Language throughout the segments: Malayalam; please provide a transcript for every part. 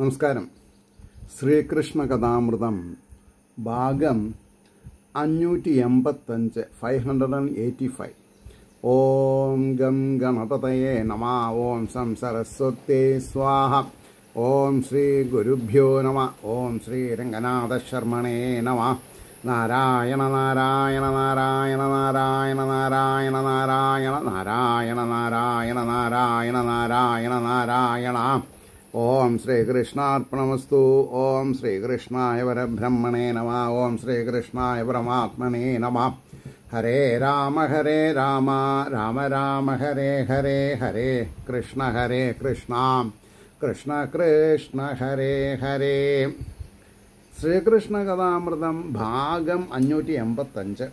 നമസ്കാരം ശ്രീകൃഷ്ണ കഥാമൃതം ഭാഗം അഞ്ഞൂറ്റി എൺപത്തഞ്ച് five hundred and eighty five ഓം ഗം ഗണപതയെ നമ ഓം സം സരസ്വത്തേ സ്വാഹ ഓം ശ്രീ ഗുരുഭ്യോ നമ ഓം ശ്രീ രംഗനാഥ ശർമ്മണേ നമ നാരായണ നാരായണ നാരായണ നാരായണ നാരായണ നാരായണ നാരായണ നാരായണ നാരായണ നാരായണ നാരായണ നാരായണ ഓം ശ്രീകൃഷ്ണാർപ്പണമസ്തു ഓം ശ്രീകൃഷ്ണായ പരബ്രഹ്മണേ നമ ഓം ശ്രീകൃഷ്ണായ പരമാത്മനേ നമ ഹരേ രാമ ഹരേ രാമ രാമ രാമ ഹരേ ഹരേ ഹരേ കൃഷ്ണ ഹരേ കൃഷ്ണ കൃഷ്ണ കൃഷ്ണ ഹരേ ഹരേ ശ്രീകൃഷ്ണ കഥാമൃതം ഭാഗം അഞ്ഞൂറ്റി എൺപത്തഞ്ച്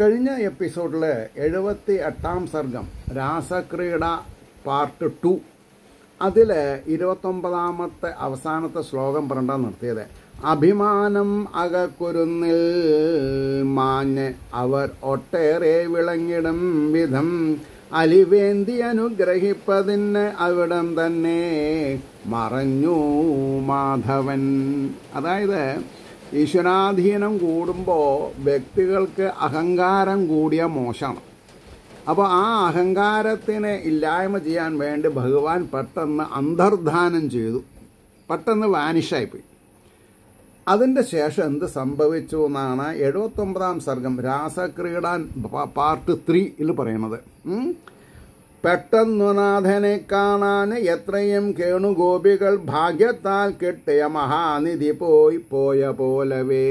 കഴിഞ്ഞ എപ്പിസോഡിൽ എഴുപത്തി എട്ടാം സർഗം രാസക്രീഡ പാർട്ട് ടു അതിൽ ഇരുപത്തൊമ്പതാമത്തെ അവസാനത്തെ ശ്ലോകം പറഞ്ഞാൽ നിർത്തിയത് അഭിമാനം അകക്കുരുന്നിൽ മാഞ്ഞ് അവർ ഒട്ടേറെ വിളങ്ങിടും വിധം അലിവേന്തി അനുഗ്രഹിപ്പതിന് അവിടം തന്നെ മറഞ്ഞു മാധവൻ അതായത് ഈശ്വരാധീനം കൂടുമ്പോൾ വ്യക്തികൾക്ക് അഹങ്കാരം കൂടിയ മോശമാണ് അപ്പോൾ ആ അഹങ്കാരത്തിനെ ഇല്ലായ്മ ചെയ്യാൻ വേണ്ടി ഭഗവാൻ പെട്ടെന്ന് അന്തർധാനം ചെയ്തു പെട്ടെന്ന് വാനിഷായിപ്പോയി അതിൻ്റെ ശേഷം എന്ത് സംഭവിച്ചു എന്നാണ് എഴുപത്തൊമ്പതാം സർഗം രാസക്രീഡാൻ പാർട്ട് ത്രീയിൽ പറയുന്നത് പെട്ടെന്നു നാഥനെ കാണാൻ എത്രയും കേണു ഭാഗ്യത്താൽ കിട്ടിയ മഹാനിധി പോയി പോയ പോലവേ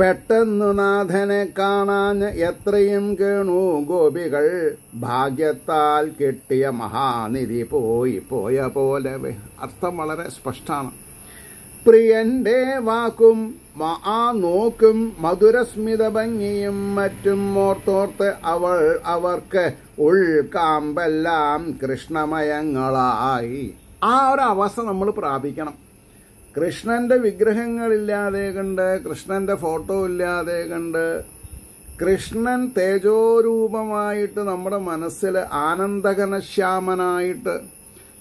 പെട്ടെന്നു നാഥനെ കാണാൻ എത്രയും കേണു ഗോപികൾ ഭാഗ്യത്താൽ കിട്ടിയ മഹാനിധി പോയി പോയ പോലെ അർത്ഥം വളരെ സ്പഷ്ടമാണ് പ്രിയന്റെ വാക്കും ആ നോക്കും മധുരസ്മിത ഭംഗിയും മറ്റും ഓർത്തോർത്ത് അവൾ അവർക്ക് ഉൾക്കാമ്പെല്ലാം കൃഷ്ണമയങ്ങളായി ആ ഒരു അവസ്ഥ നമ്മൾ പ്രാപിക്കണം കൃഷ്ണന്റെ വിഗ്രഹങ്ങളില്ലാതെ കണ്ട് കൃഷ്ണന്റെ ഫോട്ടോ ഇല്ലാതെ കണ്ട് കൃഷ്ണൻ തേജോരൂപമായിട്ട് നമ്മുടെ മനസ്സിൽ ആനന്ദഘനശ്യാമനായിട്ട്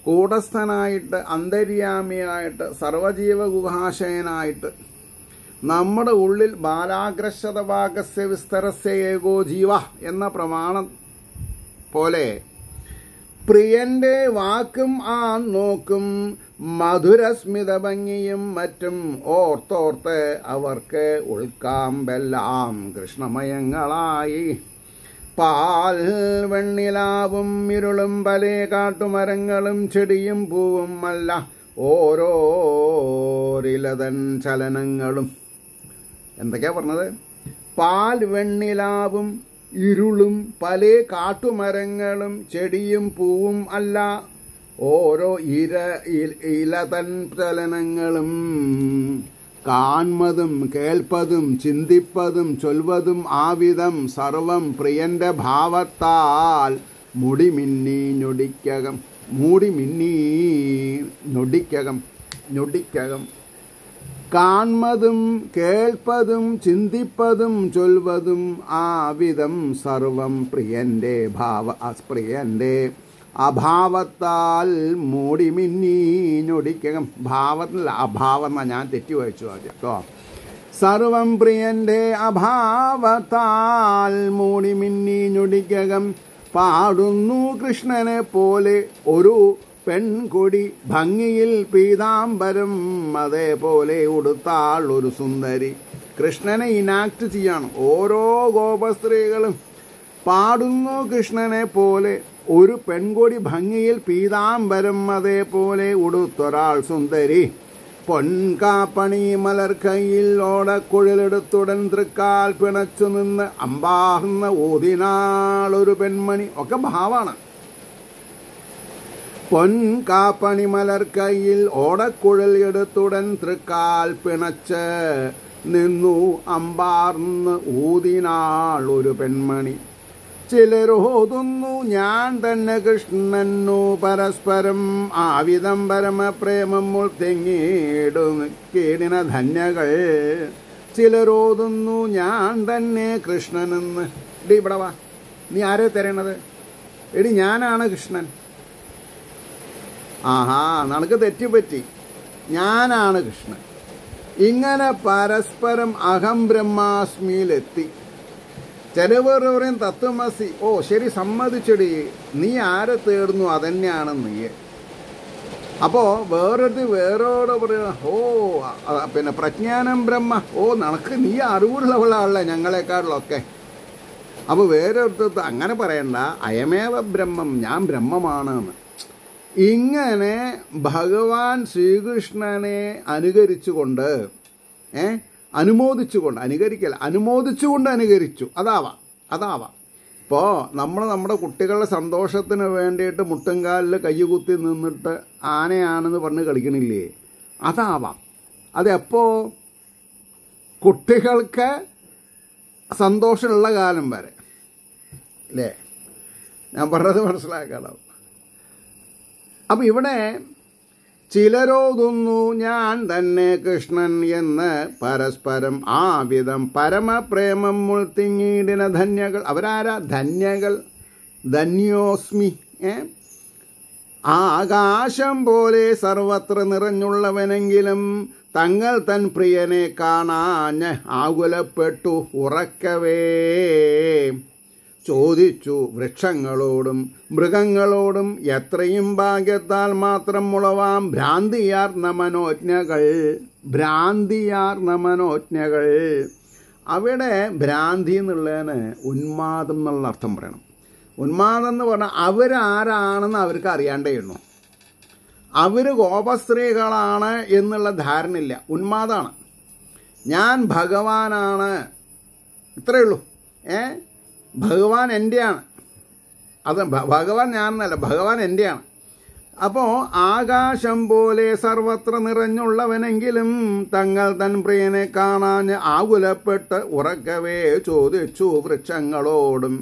കൂടസ്ഥനായിട്ട് അന്തര്യാമിയായിട്ട് സർവജീവഗുഹാശയനായിട്ട് നമ്മുടെ ഉള്ളിൽ ബാലാഗ്രശതഭാഗസ്യ വിസ്തരസ്യ ഏകോ ജീവ എന്ന പ്രമാണം പോലെ പ്രിയന്റെ വാക്കും ആ നോക്കും ഭംഗിയും മറ്റും ഓർത്തോർത്ത് അവർക്ക് ഉൾക്കാമ്പെല്ലാം കൃഷ്ണമയങ്ങളായി പാൽ വെണ്ണിലാവും ഇരുളും പലേ കാട്ടുമരങ്ങളും ചെടിയും പൂവും അല്ല ഓരോരിലതൻ ചലനങ്ങളും എന്തൊക്കെയാ പറഞ്ഞത് പാൽ വെണ്ണിലാവും ഇരുളും പല കാട്ടുമരങ്ങളും ചെടിയും പൂവും അല്ല ഓരോ ഇര ഇലതൻ ചലനങ്ങളും കാൺമതും കേൾപ്പതും ചിന്തിപ്പതും ചൊൽവതും ആവിധം സർവം പ്രിയന്റെ ഭാവത്താൽ മുടിമിന്നി ഞൊടിക്കകം മൂടിമിന്നി ഞൊടിക്കകം ഞൊടിക്കകം കാൺമതും കേൾപ്പതും ചിന്തിപ്പതും ചൊൽവതും ആവിധം സർവം പ്രിയന്റെ ഭാവ പ്രിയന്റെ അഭാവത്താൽ മൂടിമിന്നീഞ്ഞൊടിക്കകം ഭാവത്തിൽ അഭാവം ഞാൻ തെറ്റി വായിച്ചു ആദ്യം കേട്ടോ സർവം പ്രിയന്റെ അഭാവത്താൽ മൂടിമിന്നീഞ്ഞൊടിക്കകം പാടുന്നു കൃഷ്ണനെ പോലെ ഒരു പെൺകൊടി ഭംഗിയിൽ പീതാംബരം അതേപോലെ ഉടുത്താൾ ഒരു സുന്ദരി കൃഷ്ണനെ ഇനാക്ട് ചെയ്യണം ഓരോ ഗോപസ്ത്രീകളും പാടുന്നു കൃഷ്ണനെ പോലെ ഒരു പെൺകൊടി ഭംഗിയിൽ പീതാംബരമ്മതേ പോലെ ഉടുത്തൊരാൾ സുന്ദരി പൊൻകാപ്പണി മലർ കയ്യിൽ ഓടക്കുഴലെടുത്തുടൻ തൃക്കാൽ പിണച്ചു നിന്ന് അമ്പാഹുന്ന ഊതിനാളൊരു പെൺമണി ഒക്കെ ഭാവാണ് പൊൻകാപ്പണി മലർ കയ്യിൽ ഓടക്കുഴൽ എടുത്തുടൻ തൃക്കാൽ പിണച്ച് നിന്നു അമ്പാർന്ന് ഊതിനാൾ ഒരു പെൺമണി ചിലരോതുന്നു ഞാൻ തന്നെ കൃഷ്ണനു പരസ്പരം ആവിധം പരമപ്രേമം ഉൾത്തെങ്ങിയിടുന്നു കേടിന ധന്യകൾ ചിലരോതുന്നു ഞാൻ തന്നെ കൃഷ്ണനെന്ന് ഇടി ഇവിടെ വാ നീ ആരെ തരണത് എടി ഞാനാണ് കൃഷ്ണൻ ആഹാ നമുക്ക് തെറ്റുപറ്റി ഞാനാണ് കൃഷ്ണൻ ഇങ്ങനെ പരസ്പരം അഹം ബ്രഹ്മാസ്മിയിലെത്തി ചിലവർ പറയും തത്വമസി ഓ ശരി സമ്മതിച്ചടി നീ ആരെ തേടുന്നു അതന്നെയാണ് നീ അപ്പോ വേറൊരു വേറോട് പറയുക ഓ പിന്നെ പ്രജ്ഞാനം ബ്രഹ്മ ഓ നിനക്ക് നീ അറിവുള്ളവളാണല്ലേ ഞങ്ങളെക്കാളിലൊക്കെ അപ്പോൾ വേറൊരിടത്ത് അങ്ങനെ പറയണ്ട അയമേവ ബ്രഹ്മം ഞാൻ ബ്രഹ്മമാണ് ഇങ്ങനെ ഭഗവാൻ ശ്രീകൃഷ്ണനെ അനുകരിച്ചുകൊണ്ട് ഏഹ് അനുമോദിച്ചുകൊണ്ട് അനുകരിക്കൽ അനുമോദിച്ചുകൊണ്ട് അനുകരിച്ചു അതാവാം അതാവാം ഇപ്പോൾ നമ്മൾ നമ്മുടെ കുട്ടികളുടെ സന്തോഷത്തിന് വേണ്ടിയിട്ട് മുട്ടുംകാലിൽ കൈകുത്തി നിന്നിട്ട് ആനയാണെന്ന് പറഞ്ഞ് കളിക്കണില്ലേ അതാവാം അതെപ്പോൾ കുട്ടികൾക്ക് സന്തോഷമുള്ള കാലം വരെ അല്ലേ ഞാൻ പറഞ്ഞത് മനസ്സിലാക്കണം അപ്പം ഇവിടെ ചിലരോതുന്നു ഞാൻ തന്നെ കൃഷ്ണൻ എന്ന് പരസ്പരം ആ വിധം പരമപ്രേമം മുൾത്തിങ്ങീടിന ധന്യകൾ അവരാരാ ധന്യകൾ ധന്യോസ്മി ഏ ആകാശം പോലെ സർവത്ര നിറഞ്ഞുള്ളവനെങ്കിലും തങ്ങൾ തൻ പ്രിയനെ കാണാഞ്ഞ് ആകുലപ്പെട്ടു ഉറക്കവേ ചോദിച്ചു വൃക്ഷങ്ങളോടും മൃഗങ്ങളോടും എത്രയും ഭാഗ്യത്താൽ മാത്രം മുളവാം ഭ്രാന്തിയാർന്ന മനോജ്ഞകൾ ഭ്രാന്തിയാർന്ന മനോജ്ഞകൾ അവിടെ ഭ്രാന്തി എന്നുള്ളതിന് ഉന്മാദം എന്നുള്ള അർത്ഥം പറയണം ഉന്മാദം എന്ന് പറഞ്ഞാൽ അവരാരാണെന്ന് അവർക്ക് അറിയാണ്ടേയുള്ളു അവർ ഗോപസ്ത്രീകളാണ് എന്നുള്ള ധാരണ ഇല്ല ഉന്മാദാണ് ഞാൻ ഭഗവാനാണ് ഇത്രയേ ഉള്ളൂ ഏ ഭഗവാൻ എൻ്റെയാണ് അത് ഭഗവാൻ ഞാനെന്നല്ല ഭഗവാൻ എൻ്റെയാണ് അപ്പോൾ ആകാശം പോലെ സർവത്ര നിറഞ്ഞുള്ളവനെങ്കിലും തങ്ങൾ തൻ പ്രിയനെ കാണാൻ ആകുലപ്പെട്ട് ഉറക്കവേ ചോദിച്ചു വൃക്ഷങ്ങളോടും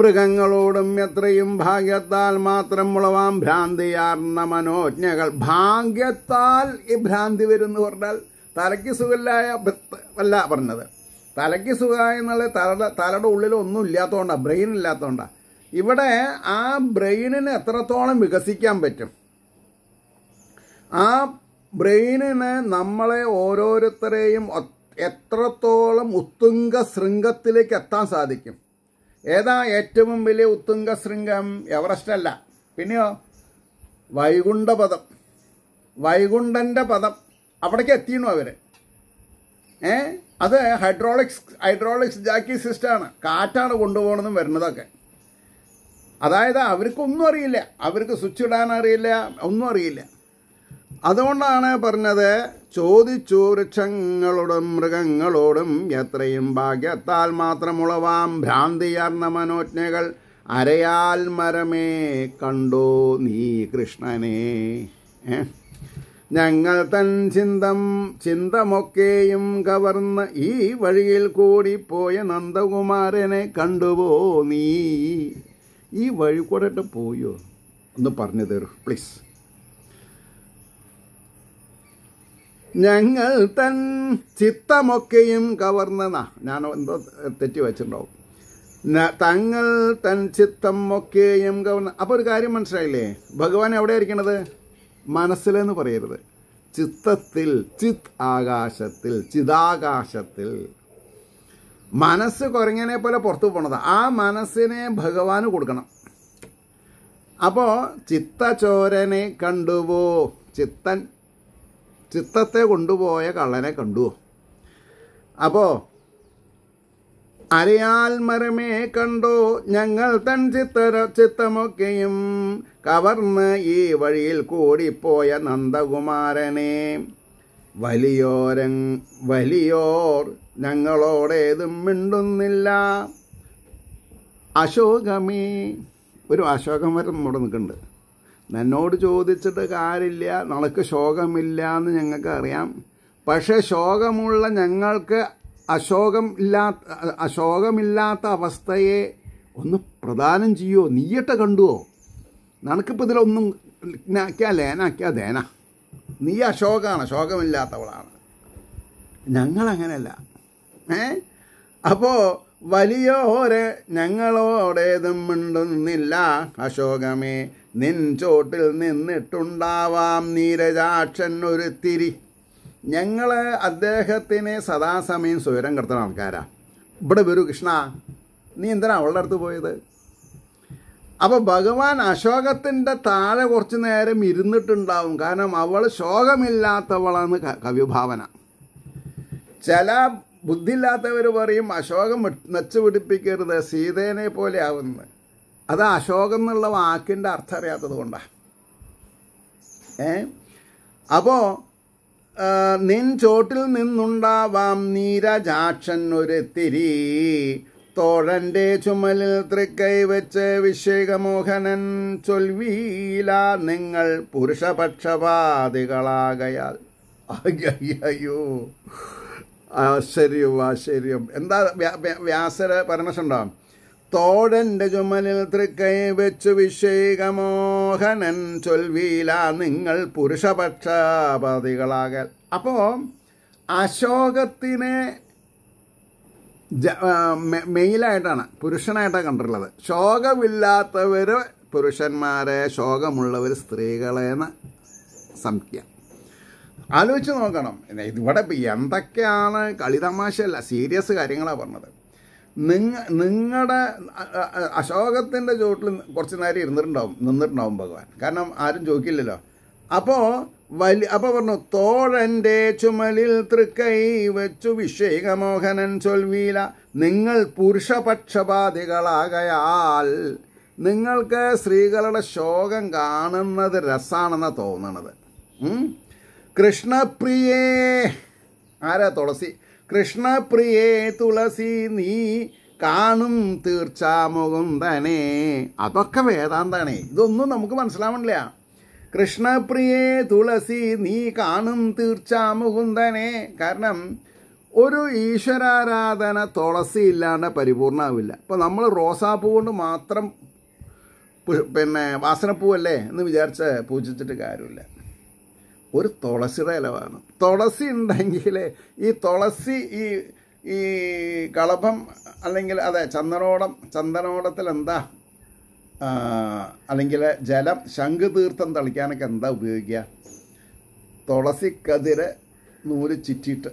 മൃഗങ്ങളോടും എത്രയും ഭാഗ്യത്താൽ മാത്രം മുളവാം ഭ്രാന്തിയാർന്ന മനോജ്ഞകൾ ഭാഗ്യത്താൽ ഈ ഭ്രാന്തി വരുന്നു പറഞ്ഞാൽ തലയ്ക്ക് സുഖമില്ലായ വല്ല പറഞ്ഞത് തലയ്ക്ക് സുഖമായി എന്നുള്ള തലയുടെ തലയുടെ ഉള്ളിൽ ഒന്നും ഇല്ലാത്തതുകൊണ്ടാണ് ബ്രെയിൻ ഇല്ലാത്തതുകൊണ്ടാണ് ഇവിടെ ആ ബ്രെയിനിന് എത്രത്തോളം വികസിക്കാൻ പറ്റും ആ ബ്രെയിനിന് നമ്മളെ ഓരോരുത്തരെയും എത്രത്തോളം ഉത്തുംഗ ശൃംഗത്തിലേക്ക് എത്താൻ സാധിക്കും ഏതാ ഏറ്റവും വലിയ ഉത്തുംഗ ശൃംഗം എവറസ്റ്റ് അല്ല പിന്നെയോ വൈകുണ്ഠപദം വൈകുണ്ഠൻ്റെ പദം അവിടേക്ക് എത്തിയണു അവർ ഏ അത് ഹൈഡ്രോളിക്സ് ഹൈഡ്രോളിക്സ് ജാക്കി സിസ്റ്റാണ് കാറ്റാണ് കൊണ്ടുപോകണമെന്നും വരുന്നതൊക്കെ അതായത് അവർക്കൊന്നും അറിയില്ല അവർക്ക് സ്വിച്ച് ഇടാൻ അറിയില്ല ഒന്നും അറിയില്ല അതുകൊണ്ടാണ് പറഞ്ഞത് ചോദിച്ചു വൃക്ഷങ്ങളോടും മൃഗങ്ങളോടും എത്രയും ഭാഗ്യത്താൽ മാത്രമുളവാം ഭ്രാന്തിയാർന്ന മനോജ്ഞകൾ അരയാൽ മരമേ കണ്ടോ നീ കൃഷ്ണനെ ഏഹ് ഞങ്ങൾ തൻ ചിന്തം ചിന്തമൊക്കെയും കവർന്ന് ഈ വഴിയിൽ കൂടിപ്പോയ നന്ദകുമാരനെ കണ്ടുപോ നീ ഈ വഴി കൂടെ പോയോ ഒന്ന് പറഞ്ഞു തരൂ പ്ലീസ് ഞങ്ങൾ തൻ ചിത്തമൊക്കെയും കവർന്ന ഞാൻ എന്തോ തെറ്റി വെച്ചിട്ടുണ്ടാവും തങ്ങൾ തൻ ചിത്തം ഒക്കെയും കവർന്ന അപ്പൊ ഒരു കാര്യം മനസ്സിലായില്ലേ ഭഗവാൻ ആയിരിക്കണത് മനസ്സിലെന്ന് പറയരുത് ചിത്തത്തിൽ ചിത് ആകാശത്തിൽ ചിതാകാശത്തിൽ മനസ്സ് കുരങ്ങനെ പോലെ പുറത്തു പോണത് ആ മനസ്സിനെ ഭഗവാന് കൊടുക്കണം അപ്പോൾ ചിത്തചോരനെ കണ്ടുവോ ചിത്തൻ ചിത്തത്തെ കൊണ്ടുപോയ കള്ളനെ കണ്ടുവോ അപ്പോൾ അരയാൽ മരമേ കണ്ടോ ഞങ്ങൾ തൻ ചിത്തര ചിത്തമൊക്കെയും കവർന്ന് ഈ വഴിയിൽ കൂടിപ്പോയ നന്ദകുമാരനെ വലിയോര വലിയോർ ഞങ്ങളോടേതും മിണ്ടുന്നില്ല അശോകമേ ഒരു അശോകം വരെ നമ്മുടെ നിൽക്കുന്നുണ്ട് എന്നോട് ചോദിച്ചിട്ട് കാര്യമില്ല നമുക്ക് ശോകമില്ല എന്ന് ഞങ്ങൾക്ക് അറിയാം പക്ഷേ ശോകമുള്ള ഞങ്ങൾക്ക് അശോകം ഇല്ലാത്ത അശോകമില്ലാത്ത അവസ്ഥയെ ഒന്ന് പ്രദാനം ചെയ്യുമോ നീയിട്ട് കണ്ടുവോ നിനക്കിപ്പോൾ ഇതിലൊന്നും നാക്ക ലേനാക്കിയാൽ ദേന നീ അശോകാണ് ശോകമില്ലാത്തവളാണ് ഞങ്ങളങ്ങനല്ല ഏ അപ്പോൾ വലിയോരെ ഞങ്ങളോടേതും മിണ്ടുന്നില്ല അശോകമേ നിൻ ചോട്ടിൽ നിന്നിട്ടുണ്ടാവാം നീരജാക്ഷൻ ഒരുത്തിരി ഞങ്ങൾ അദ്ദേഹത്തിനെ സദാസമയം സ്വയരം കിടത്തുന്ന ആൾക്കാരാണ് ഇവിടെ വരൂ കൃഷ്ണ നീ എന്തിനാ അവളുടെ അടുത്ത് പോയത് അപ്പോൾ ഭഗവാൻ അശോകത്തിൻ്റെ താഴെ കുറച്ചു നേരം ഇരുന്നിട്ടുണ്ടാവും കാരണം അവൾ ശോകമില്ലാത്തവളാണ് കവിഭാവന ചില ബുദ്ധിയില്ലാത്തവർ പറയും അശോകം നച്ചു പിടിപ്പിക്കരുത് സീതേനെ പോലെ ആവുന്നത് അത് അശോകം എന്നുള്ള വാക്കിൻ്റെ അർത്ഥം അറിയാത്തത് കൊണ്ടാണ് ഏ അപ്പോൾ നിൻ ചോട്ടിൽ നിന്നുണ്ടാവാം നീരജാക്ഷൻ ഒരുത്തിരി തോഴന്റെ ചുമലിൽ തൃക്കൈ വെച്ച് വിശേകമോഹനൻ ചൊൽവീല നിങ്ങൾ പുരുഷപക്ഷപാതികളാകയാൽ അയ്യോ ആശ്ചര്യം ആശ്ചര്യം എന്താ വ്യാസര പരമശുണ്ടാവും തോടൻ്റെ ചുമലിൽ തൃക്കൈ വെച്ചു വിഷേകമോഹനൻ ചൊൽവീല നിങ്ങൾ പുരുഷപക്ഷപാതികളാകൽ അപ്പോൾ അശോകത്തിനെ മെയിലായിട്ടാണ് പുരുഷനായിട്ടാണ് കണ്ടിട്ടുള്ളത് ശോകമില്ലാത്തവർ പുരുഷന്മാരെ ശോകമുള്ളവർ സ്ത്രീകളെന്ന് സംഖ്യ ആലോചിച്ച് നോക്കണം ഇവിടെ എന്തൊക്കെയാണ് കളിതമാശയല്ല സീരിയസ് കാര്യങ്ങളാണ് പറഞ്ഞത് നിങ്ങ നിങ്ങളുടെ അശോകത്തിൻ്റെ ചുവട്ടിൽ കുറച്ച് നേരം ഇരുന്നിട്ടുണ്ടാവും നിന്നിട്ടുണ്ടാവും ഭഗവാൻ കാരണം ആരും ചോദിക്കില്ലല്ലോ അപ്പോൾ വലി അപ്പൊ പറഞ്ഞു തോഴന്റെ ചുമലിൽ തൃക്കൈ വെച്ചു വിഷേകമോഹനൻ ചൊൽവീല നിങ്ങൾ പുരുഷപക്ഷപാതികളാകയാൽ നിങ്ങൾക്ക് സ്ത്രീകളുടെ ശോകം കാണുന്നത് രസാണെന്ന് തോന്നണത് കൃഷ്ണപ്രിയേ ആരാ തുളസി കൃഷ്ണപ്രിയേ തുളസി നീ കാണും തീർച്ച അതൊക്കെ വേദാന്താണേ ഇതൊന്നും നമുക്ക് മനസ്സിലാവണില്ല കൃഷ്ണപ്രിയേ തുളസി നീ കാണും തീർച്ച മുകുന്ദനെ കാരണം ഒരു ഈശ്വരാരാധന തുളസി ഇല്ലാണ്ട് പരിപൂർണമാവില്ല ഇപ്പോൾ നമ്മൾ റോസാപ്പൂ കൊണ്ട് മാത്രം പിന്നെ വാസനപ്പൂവല്ലേ എന്ന് വിചാരിച്ച പൂജിച്ചിട്ട് കാര്യമില്ല ഒരു തുളസിയുടെ ഇലവാണ് തുളസി ഉണ്ടെങ്കിൽ ഈ തുളസി ഈ ഈ കളഭം അല്ലെങ്കിൽ അതെ ചന്ദനോടം ചന്ദനോടത്തിൽ എന്താ അല്ലെങ്കിൽ ജലം തീർത്ഥം തളിക്കാനൊക്കെ എന്താ ഉപയോഗിക്കുക തുളസി കതിര് നൂല് ചുറ്റിയിട്ട്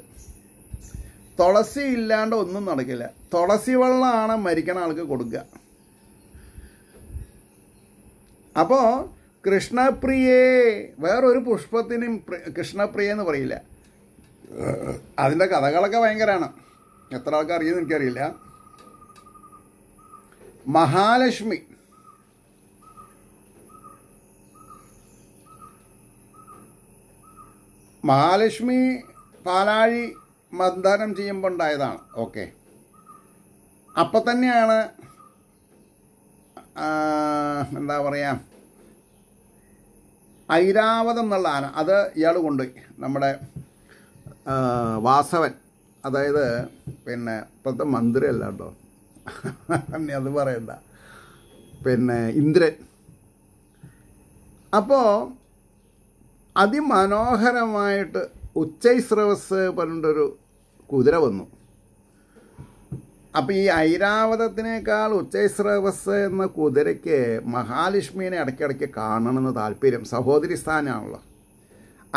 തുളസി ഇല്ലാണ്ട് ഒന്നും നടക്കില്ല തുളസി വെള്ളമാണ് മരിക്കണ ആൾക്ക് കൊടുക്കുക അപ്പോൾ കൃഷ്ണപ്രിയേ വേറൊരു പുഷ്പത്തിനും കൃഷ്ണപ്രിയ എന്ന് പറയില്ല അതിൻ്റെ കഥകളൊക്കെ ഭയങ്കരമാണ് എത്ര ആൾക്കാർ അറിയുന്നു എനിക്കറിയില്ല മഹാലക്ഷ്മി മഹാലക്ഷ്മി പാലാഴി മന്ദാനം ചെയ്യുമ്പോൾ ഉണ്ടായതാണ് ഓക്കെ അപ്പം തന്നെയാണ് എന്താ പറയുക ഐരാവതം എന്നുള്ള ആന അത് ഇയാൾ കൊണ്ടുപോയി നമ്മുടെ വാസവൻ അതായത് പിന്നെ ഇപ്പോഴത്തെ മന്ത്രി അല്ല കേട്ടോ പിന്നെ അത് പറയണ്ട പിന്നെ ഇന്ദ്രൻ അപ്പോൾ അതിമനോഹരമായിട്ട് ഉച്ചൈസ്രവസ് പറഞ്ഞൊരു കുതിര വന്നു അപ്പോൾ ഈ ഐരാവതത്തിനേക്കാൾ ഉച്ചൈസ്രവസ് എന്ന കുതിരയ്ക്ക് മഹാലക്ഷ്മിനെ ഇടയ്ക്കിടയ്ക്ക് കാണണമെന്ന് താല്പര്യം സഹോദരി സ്ഥാനമാണല്ലോ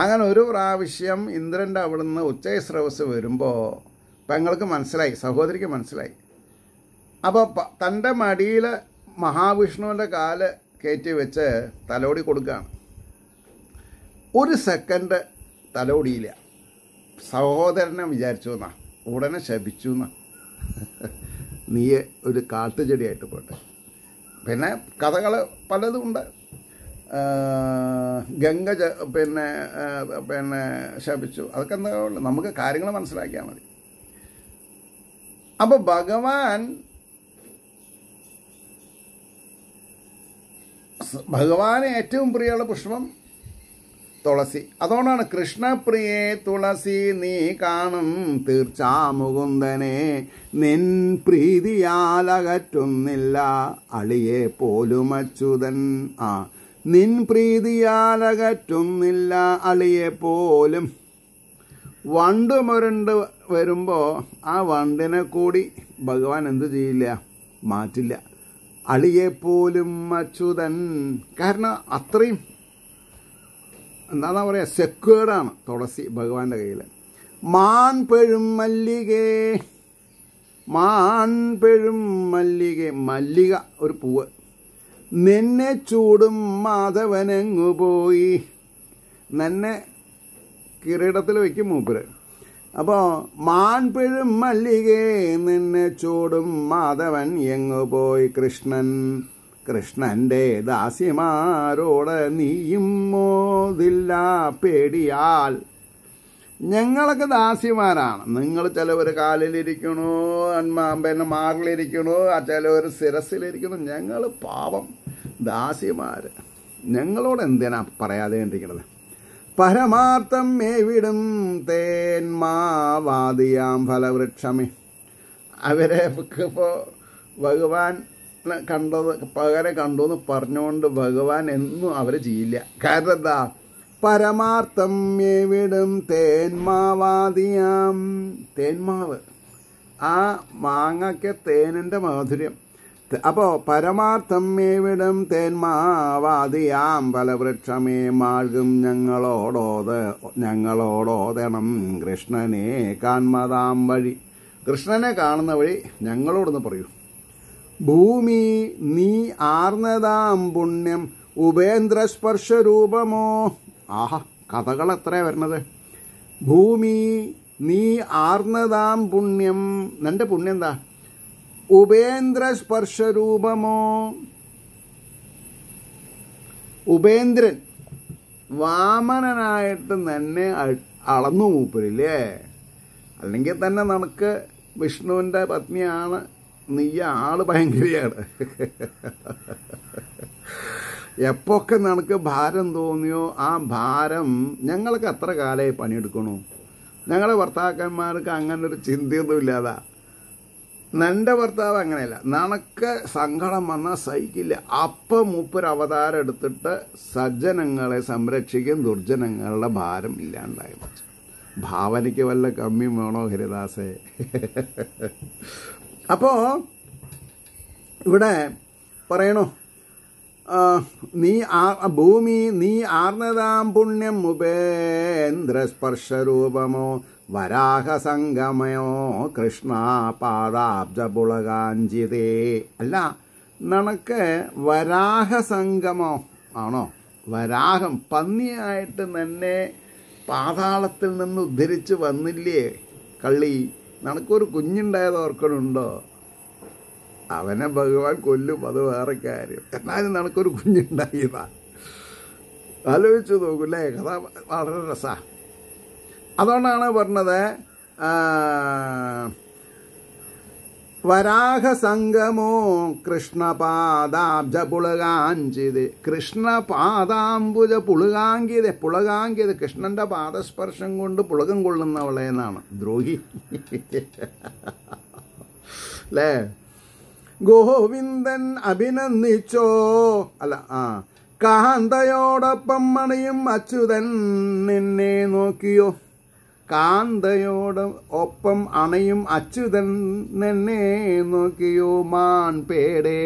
അങ്ങനെ ഒരു പ്രാവശ്യം ഇന്ദ്രൻ്റെ നിന്ന് ഉച്ചൈസ്രവസ് വരുമ്പോൾ പെങ്ങൾക്ക് മനസ്സിലായി സഹോദരിക്ക് മനസ്സിലായി അപ്പോൾ തൻ്റെ മടിയിൽ മഹാവിഷ്ണുവിൻ്റെ കാല് കയറ്റി വെച്ച് തലോടി കൊടുക്കുകയാണ് ഒരു സെക്കൻഡ് തലോടിയില്ല സഹോദരനെ വിചാരിച്ചു എന്നാ ഉടനെ ശപിച്ചു എന്നാ നീ ഒരു കാട്ടുചെടിയായിട്ട് പോട്ടെ പിന്നെ കഥകൾ പലതുമുണ്ട് ഗംഗ പിന്നെ പിന്നെ ശപിച്ചു അതൊക്കെ എന്താ നമുക്ക് കാര്യങ്ങൾ മനസ്സിലാക്കിയാൽ മതി അപ്പോൾ ഭഗവാൻ ഭഗവാന് ഏറ്റവും പ്രിയമുള്ള പുഷ്പം തുളസി അതുകൊണ്ടാണ് കൃഷ്ണപ്രിയെ തുളസി നീ കാണും തീർച്ചാമുകുന്ദനെ നിൻ പ്രീതിയാലകറ്റുന്നില്ല അളിയെ പോലും അച്യുതൻ ആ നിൻ പ്രീതിയാലകറ്റുന്നില്ല അളിയെ പോലും വണ്ട് മുരണ്ട് വരുമ്പോൾ ആ വണ്ടിനെ കൂടി ഭഗവാൻ എന്തു ചെയ്യില്ല മാറ്റില്ല അളിയെപ്പോലും പോലും അച്യുതൻ കാരണം അത്രയും എന്താണെന്നാ പറയുക സെക്യൂർഡാണ് തുളസി ഭഗവാന്റെ കയ്യിൽ മാൻപെഴും മല്ലികേ മാൻപെഴും മല്ലികേ മല്ലിക ഒരു പൂവ് നിന്നെ ചൂടും മാധവനങ്ങു പോയി നെന്നെ കിരീടത്തിൽ വയ്ക്കും മൂപ്പര് അപ്പോൾ മാൻപെഴും മല്ലികേ നിന്നെ ചൂടും മാധവൻ എങ്ങു പോയി കൃഷ്ണൻ കൃഷ്ണന്റെ ദാസിമാരോട് നീയും മോതില്ല പേടിയാൽ ഞങ്ങളൊക്കെ ദാസിമാരാണ് നിങ്ങൾ ചിലവർ കാലിലിരിക്കണു പിന്നെ മാറിലിരിക്കണു ചിലവർ സിരസിലിരിക്കണു ഞങ്ങൾ പാപം ദാസിമാർ ഞങ്ങളോട് എന്തിനാ പറയാതെ കണ്ടിരിക്കണത് പരമാർത്ഥം മേവിടും തേന്മാവാദിയാം ഫലവൃക്ഷമേ അവരെ ഇപ്പോൾ ഭഗവാൻ കണ്ടത് പകരം കണ്ടു എന്ന് പറഞ്ഞുകൊണ്ട് ഭഗവാൻ എന്നും അവരെ ചെയ്യില്ല കാരണം എന്താ പരമാർത്ഥം എവിടും തേന്മാവാദിയാം തേന്മാവ് ആ മാങ്ങയ്ക്ക് തേനിൻ്റെ മാധുര്യം അപ്പോൾ പരമാർത്ഥം എവിടും തേന്മാവാദിയാം ഫലവൃക്ഷമേ മാഴും ഞങ്ങളോടോത് ഞങ്ങളോടോതണം കൃഷ്ണനെ കാൺമതാം വഴി കൃഷ്ണനെ കാണുന്ന വഴി ഞങ്ങളോടൊന്ന് പറയൂ ഭൂമി നീ ആർന്നതാം പുണ്യം ഉപേന്ദ്രസ്പർശരൂപമോ ആഹാ കഥകൾ എത്ര വരണത് ഭൂമി നീ ആർന്നതാം പുണ്യം നിന്റെ പുണ്യം എന്താ ഉപേന്ദ്രസ്പർശരൂപമോ ഉപേന്ദ്രൻ വാമനനായിട്ട് തന്നെ അളന്നു മൂപ്പരില്ലേ അല്ലെങ്കിൽ തന്നെ നമുക്ക് വിഷ്ണുവിൻ്റെ പത്നിയാണ് നീ ആള് ഭയങ്കരയാണ് എപ്പോഴൊക്കെ നിനക്ക് ഭാരം തോന്നിയോ ആ ഭാരം ഞങ്ങൾക്ക് എത്ര കാലമായി പണിയെടുക്കണു ഞങ്ങളെ ഭർത്താക്കന്മാർക്ക് അങ്ങനെ ഒരു ചിന്തയൊന്നും ഇല്ലാതാ നിൻ്റെ ഭർത്താവ് അങ്ങനെയല്ല നനക്ക് സങ്കടം വന്നാൽ സഹിക്കില്ല അപ്പം മൂപ്പര് അവതാരം എടുത്തിട്ട് സജ്ജനങ്ങളെ സംരക്ഷിക്കും ദുർജനങ്ങളുടെ ഭാരം ഇല്ലാണ്ടായി ഭാവനയ്ക്ക് വല്ല കമ്മിയും വേണോ ഹരിദാസേ അപ്പോൾ ഇവിടെ പറയണോ നീ ആ ഭൂമി നീ ആർന്നതാം പുണ്യം ഉപേന്ദ്രസ്പർശരൂപമോ വരാഹസംഗമയോ കൃഷ്ണ പാദാബ്ജപുളകാഞ്ചിതേ അല്ല നണക്ക് വരാഹസംഗമോ ആണോ വരാഹം പന്നിയായിട്ട് തന്നെ പാതാളത്തിൽ നിന്ന് ഉദ്ധരിച്ച് വന്നില്ലേ കള്ളി നിനക്കൊരു കുഞ്ഞുണ്ടായത് ഓർക്കണുണ്ടോ അവനെ ഭഗവാൻ കൊല്ലും അത് വേറെ കാര്യം എന്നാലും നിനക്കൊരു കുഞ്ഞുണ്ടായതാ ആലോചിച്ചു നോക്കൂല്ലേ കഥ വളരെ രസമാണ് അതുകൊണ്ടാണ് പറഞ്ഞത് വരാഹസംഗമോ കൃഷ്ണപാദാബ്ജ പുളകാഞ്ചിത് കൃഷ്ണപാദാംബുജ പുളുകാങ്കിത് പുളകാങ്കിത് കൃഷ്ണന്റെ പാദസ്പർശം കൊണ്ട് പുളകം കൊള്ളുന്നവളെ എന്നാണ് ദ്രോഹി അല്ലേ ഗോവിന്ദൻ അഭിനന്ദിച്ചോ അല്ല ആ കാന്തയോടൊപ്പം മണിയും അച്യുതൻ നിന്നെ നോക്കിയോ കാന്തയോട് ഒപ്പം അണയും നെന്നെ നോക്കിയോ മാൻ പേടേ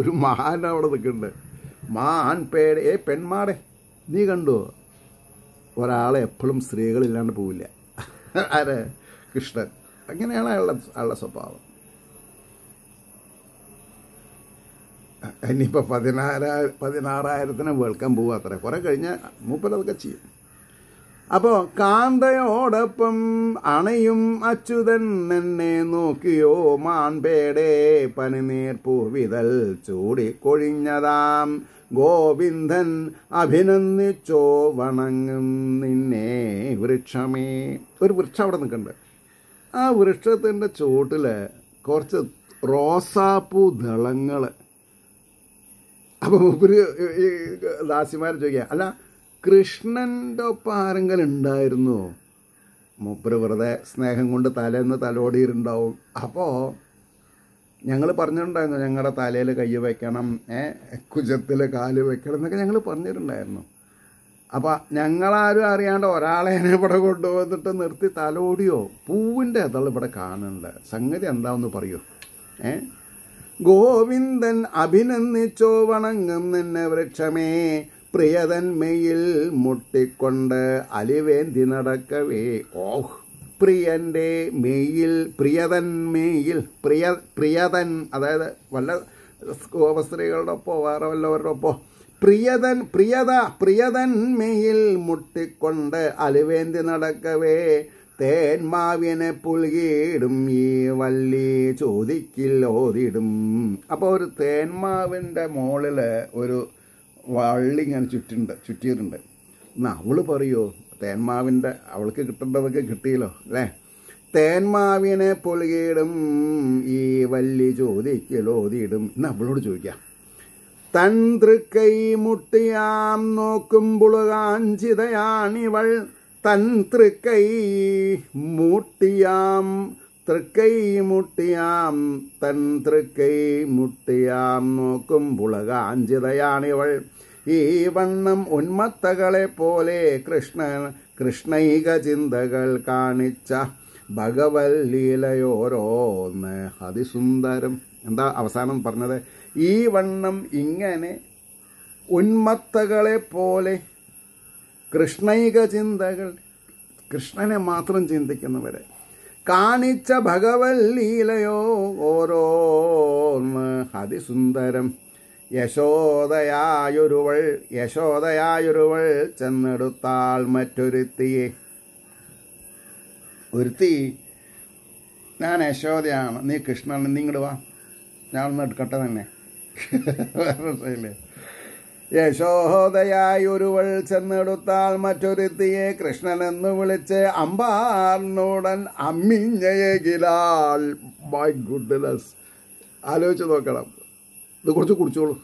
ഒരു മഹാൻ അവിടെ നിൽക്കുന്നുണ്ട് മാൻ പേടേ ഏ പെൺമാടെ നീ കണ്ടോ ഒരാളെ എപ്പോഴും സ്ത്രീകളില്ലാണ്ട് പോവില്ല ആരെ കൃഷ്ണൻ അങ്ങനെയാണ് അയാളുടെ അയാളുടെ സ്വഭാവം ഇനിയിപ്പോൾ പതിനാറായിരം പതിനാറായിരത്തിന് വെൽക്കം പോവാത്രേ കുറേ കഴിഞ്ഞാൽ മൂപ്പരതൊക്കെ ചെയ്യും അപ്പോ കാന്തയോടൊപ്പം അണയും അച്യുതൻ എന്നെ നോക്കിയോ മാൻപേടെ പനിനീർ പൂവിതൽ ചൂടിക്കൊഴിഞ്ഞതാം ഗോവിന്ദൻ അഭിനന്ദിച്ചോ വണങ്ങും നിന്നെ വൃക്ഷമേ ഒരു വൃക്ഷം അവിടെ നിൽക്കണ്ട് ആ വൃക്ഷത്തിൻ്റെ ചുവട്ടില് കുറച്ച് റോസാപ്പൂ ദളങ്ങള് അപ്പൊ ഒരു ഈ ദാസിമാർ ചോദിക്കുക അല്ല കൃഷ്ണൻ്റെ ഒപ്പം ആരെങ്കിലും ഉണ്ടായിരുന്നു മൂപ്പര് വെറുതെ സ്നേഹം കൊണ്ട് തലേന്ന് തലോടിയിട്ടുണ്ടാവും അപ്പോൾ ഞങ്ങൾ പറഞ്ഞിട്ടുണ്ടായിരുന്നു ഞങ്ങളുടെ തലയിൽ കൈ വയ്ക്കണം ഏ കുജത്തിൽ കാല് വെക്കണം എന്നൊക്കെ ഞങ്ങൾ പറഞ്ഞിട്ടുണ്ടായിരുന്നു അപ്പോൾ ഞങ്ങളാരും അറിയാണ്ട് ഒരാളെ ഇവിടെ കൊണ്ടുവന്നിട്ട് നിർത്തി തലോടിയോ പൂവിൻ്റെ അതൾ ഇവിടെ കാണുന്നുണ്ട് സംഗതി എന്താണെന്ന് പറയൂ ഏ ഗോവിന്ദൻ അഭിനന്ദിച്ചോ വണങ്ങും നിന്നെ വൃക്ഷമേ പ്രിയതന്മയിൽ മുട്ടിക്കൊണ്ട് അലിവേന്തി നടക്കവേ ഓഹ് പ്രിയൻ്റെ മെയിൽ പ്രിയതന്മയിൽ പ്രിയ പ്രിയതൻ അതായത് വല്ല ഗോപസ്ത്രീകളുടെ ഒപ്പോ വേറെ വല്ലവരുടെ ഒപ്പോ പ്രിയതൻ പ്രിയത പ്രിയതന്മയിൽ മുട്ടിക്കൊണ്ട് അലിവേന്തി നടക്കവേ തേന്മാവിനെ പുൽകിയിടും ഈ വള്ളി ചോദിക്കിൽ ഓതിടും അപ്പോൾ ഒരു തേന്മാവിൻ്റെ മുകളിൽ ഒരു വള്ളി ഇങ്ങനെ ചുറ്റിണ്ട് ചുറ്റിയിട്ടുണ്ട് എന്നാ അവൾ പറയുമോ തേന്മാവിൻ്റെ അവൾക്ക് കിട്ടേണ്ടതൊക്കെ കിട്ടിയല്ലോ അല്ലേ തേന്മാവിനെ പൊളിയിടും ഈ വല്ലി ചോദിക്കലോതിയിടും എന്ന് അവളോട് ചോദിക്കാം തന്ത്രിക്കൈ മുട്ടിയാം നോക്കുമ്പുളുകാഞ്ചിതയാണിവൾ തന്ത്രിക്കൈ മുട്ടിയാം തൃക്കൈ മുട്ടിയാം തൻ തൃക്കൈ മുട്ടിയാം നോക്കും പുളകാഞ്ചിതയാണിവൾ ഈ വണ്ണം ഉന്മത്തകളെ പോലെ കൃഷ്ണ കൃഷ്ണൈക ചിന്തകൾ കാണിച്ച ഭഗവത് ലീലയോരോന്ന് അതിസുന്ദരം എന്താ അവസാനം പറഞ്ഞത് ഈ വണ്ണം ഇങ്ങനെ ഉന്മത്തകളെ പോലെ കൃഷ്ണൈക ചിന്തകൾ കൃഷ്ണനെ മാത്രം ചിന്തിക്കുന്നവരെ കാണിച്ച ലീലയോ ഓരോന്ന് അതിസുന്ദരം യശോദയായൊരുവൾ യശോദയായൊരുവൾ ചെന്നെടുത്താൾ മറ്റൊരുത്തിയെ ഒരുത്തി ഞാൻ യശോദയാണ് നീ കൃഷ്ണൻ നീ വാ ഞാൻ ഒന്ന് എടുക്കട്ടെ തന്നെ വേറെ ഒരുവൾ ചെന്നെടുത്താൽ മറ്റൊരുത്തിയെ കൃഷ്ണനെന്ന് വിളിച്ച് അമ്പാർന്നുടൻ അമ്മിഞ്ഞയകിലാൽ മൈ ഗുഡ്നസ് ആലോചിച്ച് നോക്കണം ഇത് കുറച്ച് കുടിച്ചോളൂ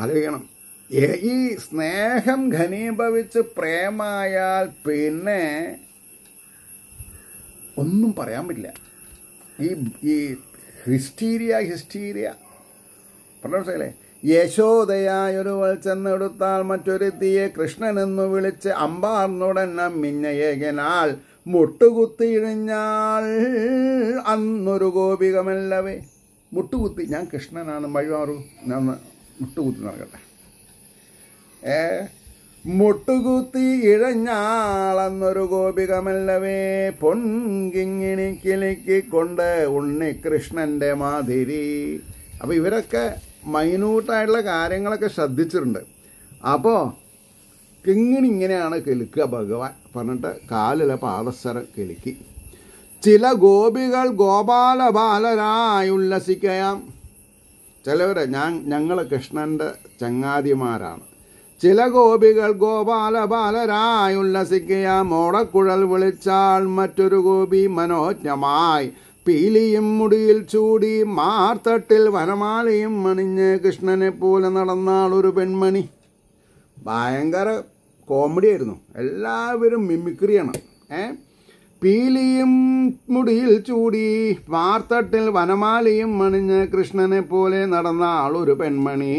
ആലോചിക്കണം ഈ സ്നേഹം ഘനീഭവിച്ച് പ്രേമായാൽ പിന്നെ ഒന്നും പറയാൻ പറ്റില്ല ഈ ഈ ഹിസ്റ്റീരിയ ഹിസ്റ്റീരിയ പറഞ്ഞേ യശോദയായൊരുവൾ ചെന്നെടുത്താൽ മറ്റൊരുത്തിയെ കൃഷ്ണനെന്നു വിളിച്ച് അമ്പാർന്നുടൻ അമ്മിന്നയേകനാൾ മുട്ടുകുത്തിയിഴിഞ്ഞാൽ അന്നൊരു ഗോപികമല്ലവേ മുട്ടുകുത്തി ഞാൻ കൃഷ്ണനാണ് വഴിമാറു ഞാൻ മുട്ടുകുത്തി നടക്കട്ടെ ഏ മുട്ടുകുത്തി ഇഴഞ്ഞാളെന്നൊരു ഗോപികമല്ലവേ പൊൻകിങ്ങിണി ഉണ്ണി കൃഷ്ണൻ്റെ മാതിരി അപ്പം ഇവരൊക്കെ മൈന്യൂട്ടായിട്ടുള്ള കാര്യങ്ങളൊക്കെ ശ്രദ്ധിച്ചിട്ടുണ്ട് അപ്പോൾ കിങ്ങിനിങ്ങനെയാണ് ഇങ്ങനെയാണ് ഭഗവാൻ പറഞ്ഞിട്ട് കാലിലെ പാദസരം കിലുക്കി ചില ഗോപികൾ ഗോപാല ബാലരായി ഉല്ലസിക്കയാം ചിലവരെ ഞാൻ ഞങ്ങൾ കൃഷ്ണൻ്റെ ചങ്ങാതിമാരാണ് ചില ഗോപികൾ ഗോപാല ബാലരായി ഉല്ലസിക്കയാം ഓടക്കുഴൽ വിളിച്ചാൽ മറ്റൊരു ഗോപി മനോജ്ഞമായി പീലിയും മുടിയിൽ ചൂടി മാർത്തട്ടിൽ വനമാലയും മണിഞ്ഞ് കൃഷ്ണനെ പോലെ നടന്നാൾ ഒരു പെൺമണി ഭയങ്കര കോമഡി ആയിരുന്നു എല്ലാവരും മിമിക്രിയാണ് ഏ പീലിയും മുടിയിൽ ചൂടി മാർത്തട്ടിൽ വനമാലയും മണിഞ്ഞ് കൃഷ്ണനെ പോലെ നടന്ന ആളൊരു പെൺമണി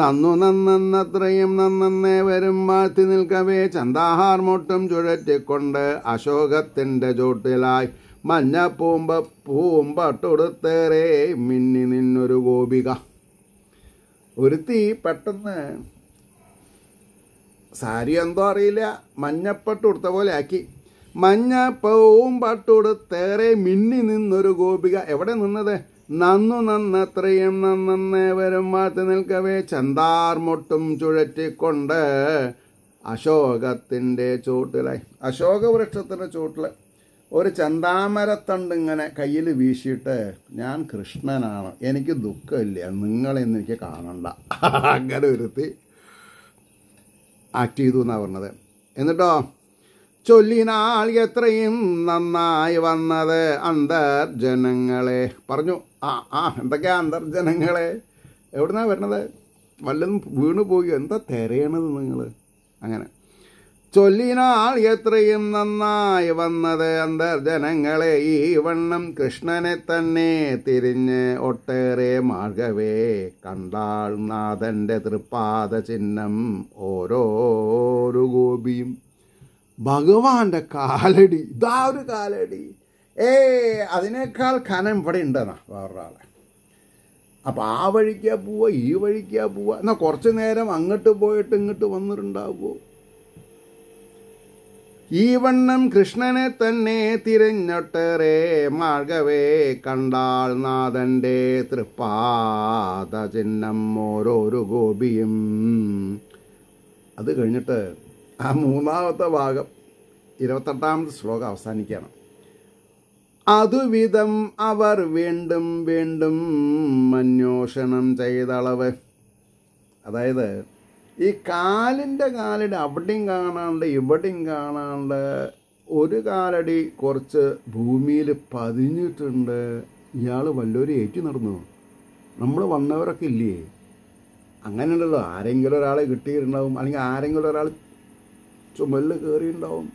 നന്നു നന്നത്രയും നന്നേ വരും വാഴ്ത്തി നിൽക്കവേ ചന്താഹാർമോട്ടം ചുഴറ്റിക്കൊണ്ട് അശോകത്തിൻ്റെ ചോട്ടിലായി മഞ്ഞ പൂമ്പ പൂമ്പട്ടൊടുത്തേറെ മിന്നി നിന്നൊരു ഗോപിക തീ പെട്ടെന്ന് സാരി എന്തോ അറിയില്ല മഞ്ഞപ്പട്ട് കൊടുത്ത പോലെ ആക്കി മഞ്ഞ പൂമ്പട്ടൊടുത്തേറെ മിന്നി നിന്നൊരു ഗോപിക എവിടെ നിന്നത് നന്നു നന്നത്രയും നന്നേവരും മാറ്റി നിൽക്കവേ മുട്ടും ചുഴറ്റിക്കൊണ്ട് അശോകത്തിൻ്റെ ചൂട്ടിലായി അശോകവൃക്ഷത്തിൻ്റെ ചൂട്ടിൽ ഒരു ചന്താമരത്തണ്ട് ഇങ്ങനെ കയ്യിൽ വീശിയിട്ട് ഞാൻ കൃഷ്ണനാണ് എനിക്ക് ദുഃഖമില്ല നിങ്ങളെന്ന് എനിക്ക് കാണണ്ട അങ്ങനെ ഒരുത്തി ആക്ട് ചെയ്തു എന്നാണ് പറഞ്ഞത് എന്നിട്ടോ ചൊല്ലിനാൾ എത്രയും നന്നായി വന്നത് അന്തർജനങ്ങളെ പറഞ്ഞു ആ ആ എന്തൊക്കെയാ അന്തർജനങ്ങളെ എവിടുന്നാണ് വരണത് വല്ലതും വീണു പോകുക എന്താ തിരയണത് നിങ്ങൾ അങ്ങനെ ചൊല്ലിനാൾ എത്രയും നന്നായി വന്നത് അന്തർജനങ്ങളെ ഈ വണ്ണം കൃഷ്ണനെ തന്നെ തിരിഞ്ഞ് ഒട്ടേറെ മാർഗവേ കണ്ടാൾ നാഥൻ്റെ തൃപ്പാദ ചിഹ്നം ഓരോരു ഗോപിയും ഭഗവാന്റെ കാലടി ഇതാ ഒരു കാലടി ഏ അതിനേക്കാൾ കനം ഇവിടെ ഉണ്ടെന്നാ വേറൊരാളെ അപ്പം ആ വഴിക്കാ പോവുക ഈ വഴിക്കാ പോവുക എന്നാൽ കുറച്ച് നേരം അങ്ങോട്ട് പോയിട്ട് ഇങ്ങോട്ട് വന്നിട്ടുണ്ടാവുമോ ഈ വണ്ണം കൃഷ്ണനെ തന്നെ തിരഞ്ഞൊട്ടേറെ മാർഗവേ കണ്ടാൾ നാഥൻ്റെ തൃപ്പാത ചിഹ്നം ഓരോരു ഗോപിയും അത് കഴിഞ്ഞിട്ട് ആ മൂന്നാമത്തെ ഭാഗം ഇരുപത്തെട്ടാമത്തെ ശ്ലോകം അവസാനിക്കുകയാണ് അതുവിധം അവർ വീണ്ടും വീണ്ടും അന്വേഷണം ചെയ്തളവ് അതായത് ഈ കാലിൻ്റെ കാലിടെ അവിടെയും കാണാണ്ട് ഇവിടെയും കാണാണ്ട് ഒരു കാലടി കുറച്ച് ഭൂമിയിൽ പതിഞ്ഞിട്ടുണ്ട് ഇയാൾ വല്ലവരും ഏറ്റു നടന്നു നമ്മൾ വന്നവരൊക്കെ ഇല്ലേ അങ്ങനെയുണ്ടല്ലോ ആരെങ്കിലും ഒരാളെ കിട്ടിയിട്ടുണ്ടാവും അല്ലെങ്കിൽ ആരെങ്കിലും ഒരാൾ ചുമലിൽ കയറിയിട്ടുണ്ടാവും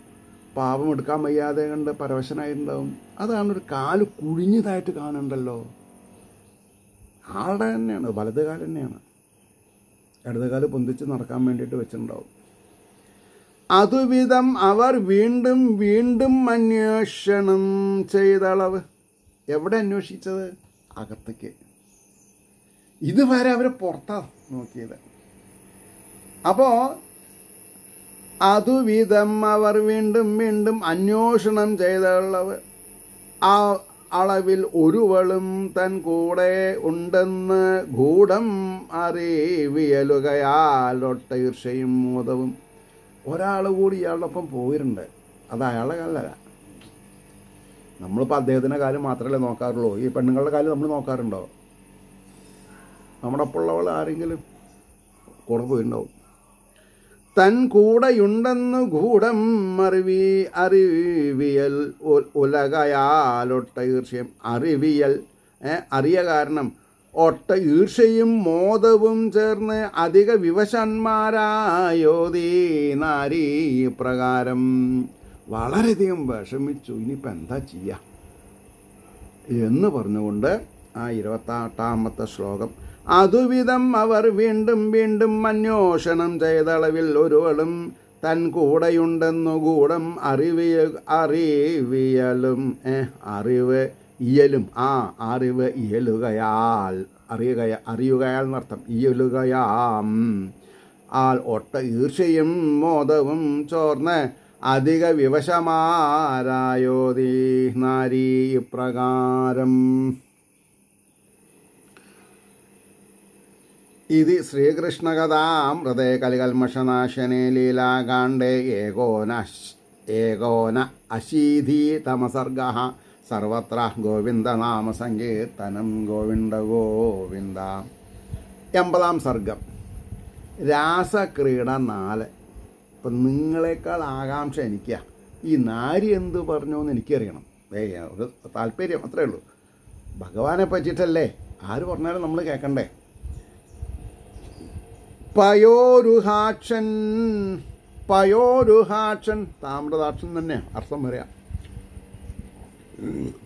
പാപം എടുക്കാൻ വയ്യാതെ കണ്ട് പരവശനായിട്ടുണ്ടാവും അതാണ് ഒരു കാല് കുഴിഞ്ഞതായിട്ട് കാണുന്നുണ്ടല്ലോ ആളുടെ തന്നെയാണ് വലത് ഇടതുകാല് പൊന്തിച്ച് നടക്കാൻ വേണ്ടിയിട്ട് വെച്ചിട്ടുണ്ടാവും അതുവിധം അവർ വീണ്ടും വീണ്ടും അന്വേഷണം ചെയ്തളവ് എവിടെ അന്വേഷിച്ചത് അകത്തേക്ക് ഇതുവരെ അവർ പുറത്താ നോക്കിയത് അപ്പോൾ അതുവിധം അവർ വീണ്ടും വീണ്ടും അന്വേഷണം ചെയ്തളവ് ആ അളവിൽ ഒരുവളും തൻ കൂടെ ഉണ്ടെന്ന് ഗൂഢം അറിവിയലുകയാൽ ഒട്ടീർഷയും മോദവും ഒരാൾ കൂടി ഇയാളൊപ്പം പോയിട്ടുണ്ട് അത് അയാളുടെ കാലല്ല നമ്മളിപ്പോൾ അദ്ദേഹത്തിൻ്റെ കാര്യം മാത്രമല്ലേ നോക്കാറുള്ളൂ ഈ പെണ്ണുങ്ങളുടെ കാര്യം നമ്മൾ നോക്കാറുണ്ടോ നമ്മുടെ ഒപ്പമുള്ളവൾ ആരെങ്കിലും കൂടെ പോയിട്ടുണ്ടാവും തൻ കൂടെയുണ്ടെന്നു കൂടം അറിവി അറിവിയൽ ഉലകയാലൊട്ട ഈർഷ്യം അറിവിയൽ അറിയ കാരണം ഒട്ട ഈർഷയും മോദവും ചേർന്ന് അധിക വിവശന്മാരായോതീ നാരീ പ്രകാരം വളരെയധികം വിഷമിച്ചു ഇനിയിപ്പം എന്താ ചെയ്യുക എന്ന് പറഞ്ഞുകൊണ്ട് ആ ഇരുപത്താട്ടാമത്തെ ശ്ലോകം അതുവിധം അവർ വീണ്ടും വീണ്ടും അന്വേഷണം ചെയ്തളവിൽ ഒരുവളും തൻ കൂടെയുണ്ടെന്നു ഗൂഢം അറിവിയ അറിവിയലും അറിവ് ഇയലും ആ അറിവ് ഇയലുകയാൽ അറിയുക അറിയുകയാൽ എന്നർത്ഥം ഇയലുകയാം ആൾ ഒട്ട ഈർഷയും മോദവും ചോർന്ന് അധിക വിവശമാരായോ നാരീ ഇപ്രകാരം इति श्रीकृष्णकथामृते कलिकल्मषनाशने ഏകോന एकोनश् एकोन अशीतितमसर्गः सर्वत्र ഗോവിന്ദ ഗോവിന്ദ എൺപതാം സർഗം രാസക്രീഡ നാല് അപ്പം നിങ്ങളെക്കാൾ ആകാംക്ഷ എനിക്കാ ഈ നാരി എന്ത് പറഞ്ഞു എന്ന് എനിക്കറിയണം ഒരു താല്പര്യം അത്രയേ ഉള്ളൂ ഭഗവാനെ പറ്റിയിട്ടല്ലേ ആര് പറഞ്ഞാലും നമ്മൾ കേൾക്കണ്ടേ പയോരുഹാക്ഷൻ പയോരുഹാക്ഷൻ താമ്രദാക്ഷൻ തന്നെ അർത്ഥം പറയാം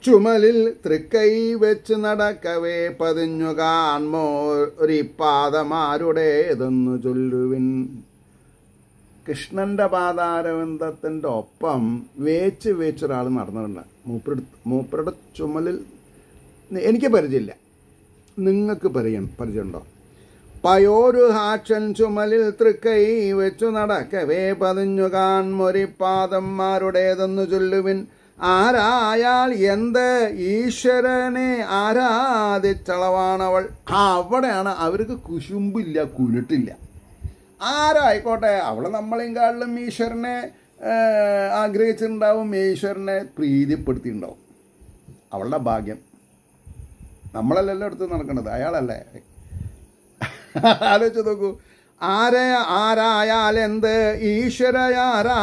ചുമലിൽ തൃക്കൈ വെച്ച് നടക്കവേ പതിഞ്ഞു കാൺമോരിപ്പാദമാരുടേതെന്നു ചൊല്ലുവിൻ കൃഷ്ണന്റെ പാതാരവിന്ദത്തിൻ്റെ ഒപ്പം വേച്ച് വേച്ചൊരാൾ നടന്നിട്ടുണ്ട് മൂപ്പരുടെ മൂപ്പരുടെ ചുമലിൽ എനിക്ക് പരിചയമില്ല നിങ്ങൾക്ക് പരിചയം പരിചയമുണ്ടോ പയോരു ഹാക്ഷൻ ചുമലിൽ തൃക്കൈ വെച്ചു നടക്കവേ പതിഞ്ഞു കാൺമൊരിപ്പാദന്മാരുടേതെന്നു ചൊല്ലുവിൻ ആരായാൽ എന്ത് ഈശ്വരനെ ആരാധിച്ചളവാണവൾ ആ അവിടെയാണ് അവർക്ക് കുശുമ്പില്ല കുരുട്ടില്ല ആരായിക്കോട്ടെ നമ്മളെയും കാളിലും ഈശ്വരനെ ആഗ്രഹിച്ചിട്ടുണ്ടാവും ഈശ്വരനെ പ്രീതിപ്പെടുത്തിയിട്ടുണ്ടാവും അവളുടെ ഭാഗ്യം നമ്മളല്ലല്ലോ എടുത്ത് നടക്കേണ്ടത് അയാളല്ലേ ആലോചിച്ച് നോക്കൂ ആരെ ആരായാൽ എന്ത് ഈശ്വരയാരാ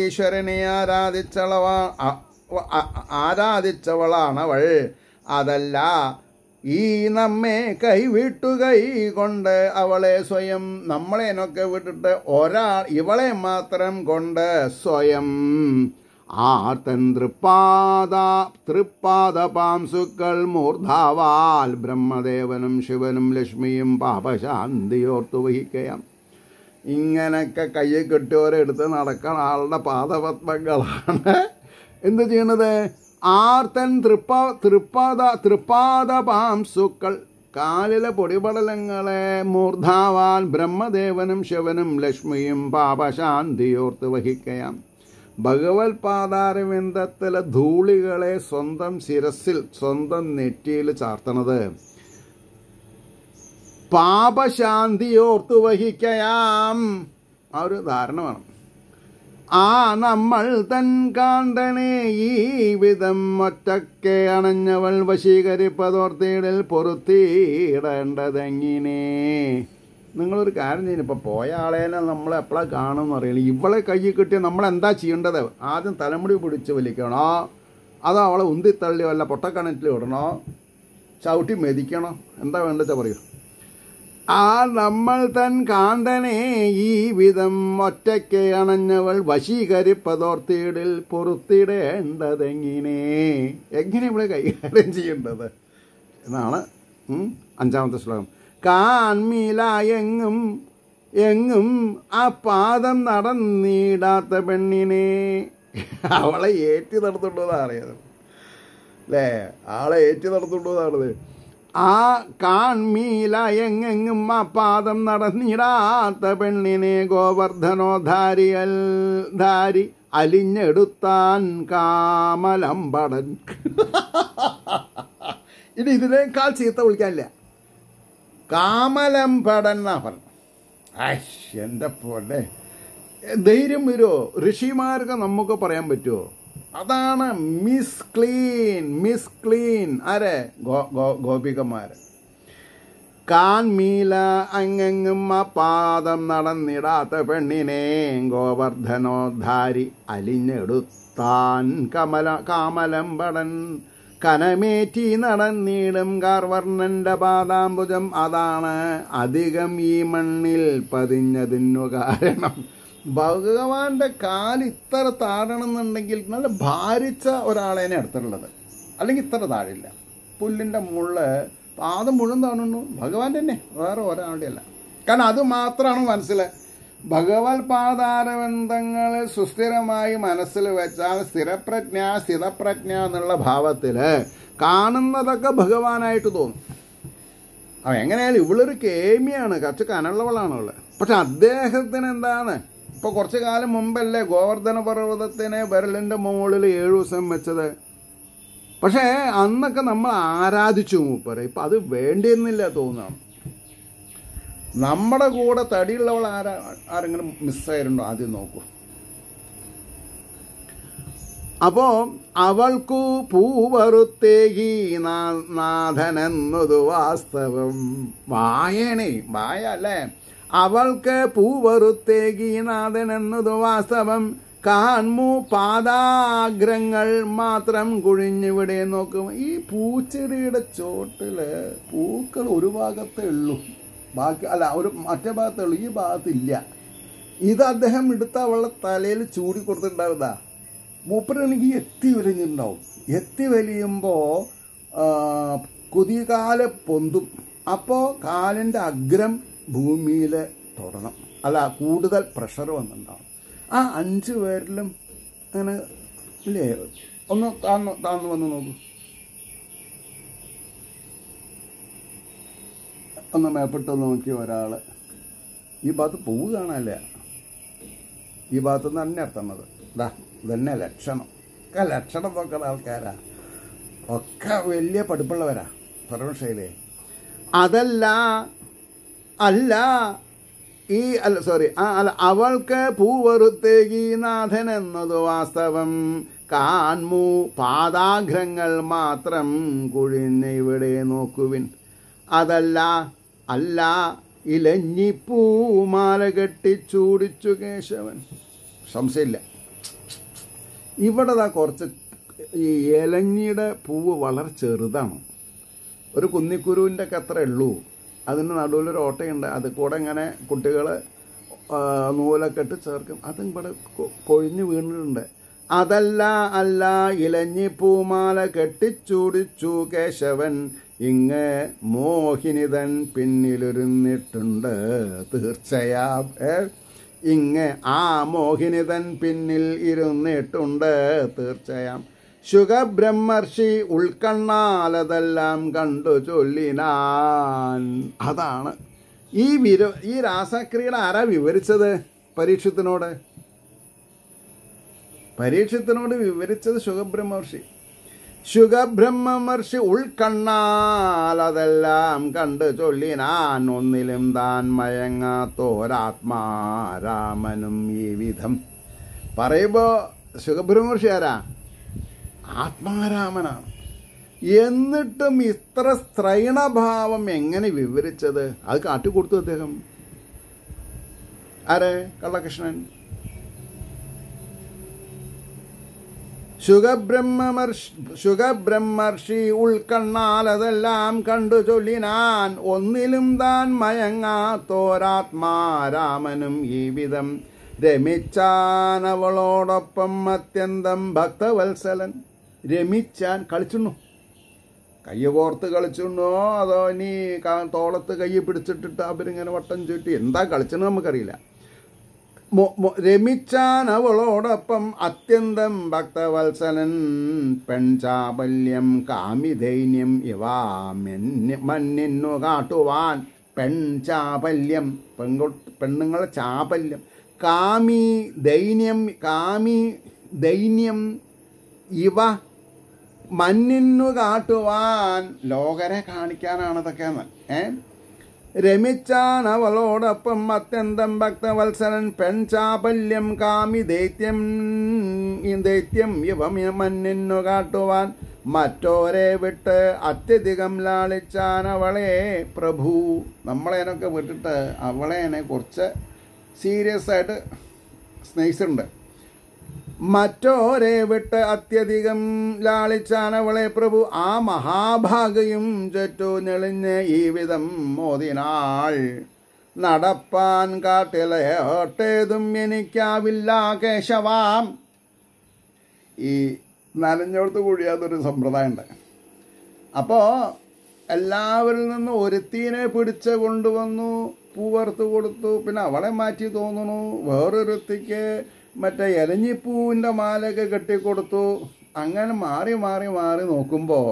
ഈശ്വരനെ ആരാധിച്ചളവ ആരാധിച്ചവളാണവൾ അതല്ല ഈ നമ്മെ കൈവിട്ടു കൈ കൊണ്ട് അവളെ സ്വയം നമ്മളെനൊക്കെ വിട്ടിട്ട് ഒരാൾ ഇവളെ മാത്രം കൊണ്ട് സ്വയം ആർത്തൻ തൃപ്പാദ പാംസുക്കൾ മൂർധാവാൽ ബ്രഹ്മദേവനും ശിവനും ലക്ഷ്മിയും പാപശാന്തിയോർത്തു വഹിക്കുകയാണ് ഇങ്ങനെയൊക്കെ കയ്യിൽ കെട്ടിയോരെടുത്ത് നടക്കുന്ന ആളുടെ പാദപത്മങ്ങളാണ് എന്ത് ചെയ്യണത് ആർത്തൻ തൃപ്പ തൃപ്പാദ പാംസുക്കൾ കാലിലെ പൊടിപടലങ്ങളെ മൂർധാവാൽ ബ്രഹ്മദേവനും ശിവനും ലക്ഷ്മിയും പാപശാന്തിയോർത്ത് വഹിക്കുകയാണ് ഭഗവത്പാദാരവിന്ദത്തിലെ ധൂളികളെ സ്വന്തം ശിരസിൽ സ്വന്തം നെറ്റിയിൽ ചാർത്തണത് പാപശാന്തിയോർത്തു വഹിക്കയാം ആ ഒരു ധാരണ വേണം ആ നമ്മൾ തൻ കാന്തനെ ഈ വിധം ഒറ്റക്കെ അണഞ്ഞവൾ വശീകരിപ്പതോർത്തിയിടൽ പൊറുത്തിയിടേണ്ടതെങ്ങിനേ നിങ്ങളൊരു കാര്യം ചെയ്യുന്നു ഇപ്പോൾ പോയ ആളേനെ നമ്മൾ എപ്പോഴാണ് കാണുമെന്ന് അറിയണം ഇവളെ കയ്യിൽ കിട്ടിയാൽ എന്താ ചെയ്യേണ്ടത് ആദ്യം തലമുടി പിടിച്ച് വലിക്കണോ അതോ അവളെ ഉന്തിത്തള്ളി വല്ല പൊട്ടക്കണറ്റിൽ വിടണോ ചവിട്ടി മെതിക്കണോ എന്താ വേണ്ടത് പറയൂ ആ നമ്മൾ തൻ കാന്തനെ ഈ വിധം ഒറ്റയ്ക്ക് അണഞ്ഞവൾ വശീകരിപ്പതോർത്തിയിടിൽ പൊറുത്തിടേണ്ടതെങ്ങനെ എങ്ങനെ ഇവിടെ കൈകാര്യം ചെയ്യേണ്ടത് എന്നാണ് അഞ്ചാമത്തെ ശ്ലോകം കാൺമീല എങ്ങും എങ്ങും ആ പാദം നടന്നിടാത്ത പെണ്ണിനെ അവളെ ഏറ്റി നടത്തുണ്ടോ അറിയാതെ അല്ലേ ആളെ ഏറ്റി നടത്തുണ്ടോ ആ കാൺമീല എങ്ങെങ്ങും ആ പാദം നടന്നിടാത്ത പെണ്ണിനെ ഗോവർദ്ധനോ ധാരി അലിഞ്ഞെടുത്താൻ കാമലമ്പടൻ ഇനി ഇതിനേക്കാൾ ചീത്ത വിളിക്കാനില്ല കാമലം പടന്നവൻ പറഞ്ഞു ആഷ് എൻ്റെ പോലെ ധൈര്യം വരുമോ ഋഷിമാർക്ക് നമുക്ക് പറയാൻ പറ്റുമോ അതാണ് മിസ് ക്ലീൻ മിസ് ക്ലീൻ ആരെ ഗോപികമാർ കാൺമീല അങ്ങെങ്ങും ആ പാദം നടന്നിടാത്ത പെണ്ണിനെ ഗോവർദ്ധനോദ്ധാരി അലിഞ്ഞെടുത്താൻ കമല പടൻ കനമേറ്റി നടന്നീടും കാർവർണന്റെ പാതാംബുജം അതാണ് അധികം ഈ മണ്ണിൽ പതിഞ്ഞതിനു കാരണം ഭഗവാന്റെ കാലിത്ര ഇത്ര താഴണമെന്നുണ്ടെങ്കിൽ നല്ല ഭാരിച്ച ഒരാളേനെ അടുത്തുള്ളത് അല്ലെങ്കിൽ ഇത്ര താഴില്ല പുല്ലിൻ്റെ മുള്ള പാദം മുഴുവൻ താണുന്നു ഭഗവാൻ തന്നെ വേറെ ഒരാളുടെ അല്ല കാരണം അത് മാത്രമാണ് മനസ്സിലായി ഭഗവത് പാതാരബന്ധങ്ങളെ സുസ്ഥിരമായി മനസ്സിൽ വെച്ചാൽ സ്ഥിരപ്രജ്ഞ സ്ഥിരപ്രജ്ഞ എന്നുള്ള ഭാവത്തിൽ കാണുന്നതൊക്കെ ഭഗവാനായിട്ട് തോന്നും അപ്പം എങ്ങനെയാലും ഇവളൊരു കേമിയാണ് കുറച്ച് കനള്ളവളാണ് പക്ഷെ അദ്ദേഹത്തിന് എന്താണ് ഇപ്പോൾ കുറച്ച് കാലം മുമ്പല്ലേ ഗോവർദ്ധന പർവ്വതത്തിനെ വിരലിൻ്റെ മുകളിൽ ഏഴു ദിവസം വെച്ചത് പക്ഷേ അന്നൊക്കെ നമ്മൾ ആരാധിച്ചു മൂപ്പര് ഇപ്പം അത് വേണ്ടിയെന്നില്ല തോന്നുന്നു നമ്മുടെ കൂടെ തടിയുള്ളവൾ ആരാ ആരെങ്കിലും മിസ്സായിട്ടുണ്ടോ ആദ്യം നോക്കൂ അപ്പോ അവൾക്കു പൂവറുത്തേകി നാഥനെന്നതു വാസ്തവം വായണേ വായ അല്ലേ അവൾക്ക് പൂവറുത്തേകി നാഥനെന്നതു വാസ്തവം കാൺമു പാദാഗ്രങ്ങൾ മാത്രം കുഴിഞ്ഞിവിടെ നോക്കും ഈ പൂച്ചെടിയുടെ ചോട്ടില് പൂക്കൾ ഒരു ഭാഗത്തേ ഉള്ളൂ ബാക്കി അല്ല ഒരു മറ്റേ ഭാഗത്തുള്ളൂ ഈ ഭാഗത്തില്ല ഇത് അദ്ദേഹം എടുത്ത അവളുടെ തലയിൽ ചൂടി കൊടുത്തിട്ടുണ്ടാവുന്ന മൂപ്പരാണെങ്കിൽ എത്തി വലിഞ്ഞിട്ടുണ്ടാവും എത്തി വലിയുമ്പോൾ കുതികാല പൊന്തും അപ്പോൾ കാലിൻ്റെ അഗ്രം ഭൂമിയിൽ തൊടണം അല്ല കൂടുതൽ പ്രഷർ വന്നിട്ടുണ്ടാവും ആ അഞ്ച് പേരിലും അങ്ങനെ ഇല്ലേ ഒന്ന് താന്ന് താന്ന് വന്ന് നോക്കൂ ഒന്ന് മേപ്പിട്ട് നോക്കി ഒരാൾ ഈ ഭാഗത്ത് പൂവ് കാണാനില്ല ഈ ഭാഗത്ത് നിന്ന് തന്നെ എത്തണത് ഇതാ ഇതന്നെ ലക്ഷണം ഒക്കെ ലക്ഷണം നോക്കുന്ന ആൾക്കാരാ ഒക്കെ വലിയ പഠിപ്പുള്ളവരാ പരമശൈലേ അതല്ല അല്ല ഈ അല്ല സോറി ആ അല്ല അവൾക്ക് പൂവറുത്തേകീനാഥൻ എന്നത് വാസ്തവം കാൺമൂ പാദാഗ്രങ്ങൾ മാത്രം കുഴിഞ്ഞ് ഇവിടെ നോക്കുവിൻ അതല്ല അല്ല പൂമാല കെട്ടി ചൂടിച്ചു കേശവൻ സംശയമില്ല ഇവിടെ ഇതാ കുറച്ച് ഈ ഇലഞ്ഞിയുടെ പൂവ് വളരെ ചെറുതാണ് ഒരു കുന്നിക്കുരുവിൻ്റെ ഒക്കെ അത്രേ ഉള്ളൂ അതിൻ്റെ നടുവിലൊരു ഓട്ടയുണ്ട് അത് കൂടെ ഇങ്ങനെ കുട്ടികൾ നൂലൊക്കെ ഇട്ട് ചേർക്കും അതും ഇവിടെ കൊഴിഞ്ഞു വീണിട്ടുണ്ട് അതല്ല അല്ല ഇലഞ്ഞി പൂമാല കെട്ടിച്ചൂടിച്ചു കേശവൻ ഇങ്ങ് മോഹിനിതൻ പിന്നിലൊരുന്നിട്ടുണ്ട് തീർച്ചയാ ഇങ്ങ് ആ മോഹിനിതൻ പിന്നിൽ ഇരുന്നിട്ടുണ്ട് തീർച്ചയാം ശുഖബ്രഹ്മർഷി ഉൾക്കണ്ണാലതെല്ലാം കണ്ടു ചൊല്ലിനാൻ അതാണ് ഈ വിര ഈ രാസക്രിയയുടെ ആരാ വിവരിച്ചത് പരീക്ഷത്തിനോട് പരീക്ഷത്തിനോട് വിവരിച്ചത് ശുഖബ്രഹ്മർഷി ശുഖബ്രഹ്മമർഷി ഉൾക്കണ്ണാലതെല്ലാം അതെല്ലാം കണ്ട് ചൊല്ലിനാൻ ഒന്നിലും താൻ മയങ്ങാത്തോരാത്മാരാമനും ഈ വിധം പറയുമ്പോൾ ശുഖബ്രഹ്മർഷി ആരാ ആത്മാരാമനാണ് എന്നിട്ടും ഇത്ര സ്ത്രൈണഭാവം എങ്ങനെ വിവരിച്ചത് അത് കാട്ടിക്കൊടുത്തു അദ്ദേഹം ആരെ കള്ളകൃഷ്ണൻ ഉൾക്കണ്ണാൽ അതെല്ലാം കണ്ടു ചൊല്ലിനാൻ ഒന്നിലും താൻ മയങ്ങാത്തോരാത്മാരാമനും ഈ വിധം രമിച്ചാനവളോടൊപ്പം അത്യന്തം ഭക്തവത്സലൻ രമിച്ചാൻ കളിച്ചുണ്ണു കയ്യ് കോർത്ത് കളിച്ചുണ്ണോ അതോ ഇനി തോളത്ത് കൈ പിടിച്ചിട്ടിട്ട് അവരിങ്ങനെ വട്ടം ചുറ്റി എന്താ കളിച്ചെന്ന് നമുക്കറിയില്ല അവളോടൊപ്പം അത്യന്തം ഭക്തവത്സലൻ പെൺചാബല്യം കാമിധൈന്യം ഇവാ മന്നിന്നു കാട്ടുവാൻ പെൺചാബല്യം പെൺകു പെണ്ണുങ്ങളെ ചാബല്യം കാമി ദൈന്യം കാമി ദൈന്യം ഇവ മന്നിന്നു കാട്ടുവാൻ ലോകരെ കാണിക്കാനാണതൊക്കെ ഏഹ് രമിച്ചാണവളോടൊപ്പം അത്യന്തം ഭക്തവത്സരൻ ചാബല്യം കാമി ദൈത്യം ദൈത്യം ഇവമിയമന്നിന്നു കാട്ടുവാൻ മറ്റോരെ വിട്ട് അത്യധികം ലാളിച്ചാനവളെ പ്രഭു നമ്മളേനൊക്കെ വിട്ടിട്ട് അവളേനെ കുറച്ച് സീരിയസ് ആയിട്ട് സ്നേഹിച്ചിട്ടുണ്ട് മറ്റോരെ വിട്ട് അത്യധികം ലാളിച്ചാണവളെ പ്രഭു ആ മഹാഭാഗയും ചറ്റു നെളിഞ്ഞ് ഈ വിധം മോദിനാൾ നടപ്പാൻ കാട്ടിലേട്ടേതും എനിക്കാവില്ല കേശവാം ഈ നനഞ്ഞോടത്ത് കുഴിയാത്തൊരു സമ്പ്രദായമുണ്ട് അപ്പോൾ എല്ലാവരിൽ നിന്നും ഒരുത്തീനെ പിടിച്ച് കൊണ്ടുവന്നു പൂവർത്ത് കൊടുത്തു പിന്നെ അവളെ മാറ്റി തോന്നുന്നു വേറൊരുത്തിക്ക് മറ്റേ എരഞ്ഞിപ്പൂവിൻ്റെ മാലയൊക്കെ കെട്ടിക്കൊടുത്തു അങ്ങനെ മാറി മാറി മാറി നോക്കുമ്പോൾ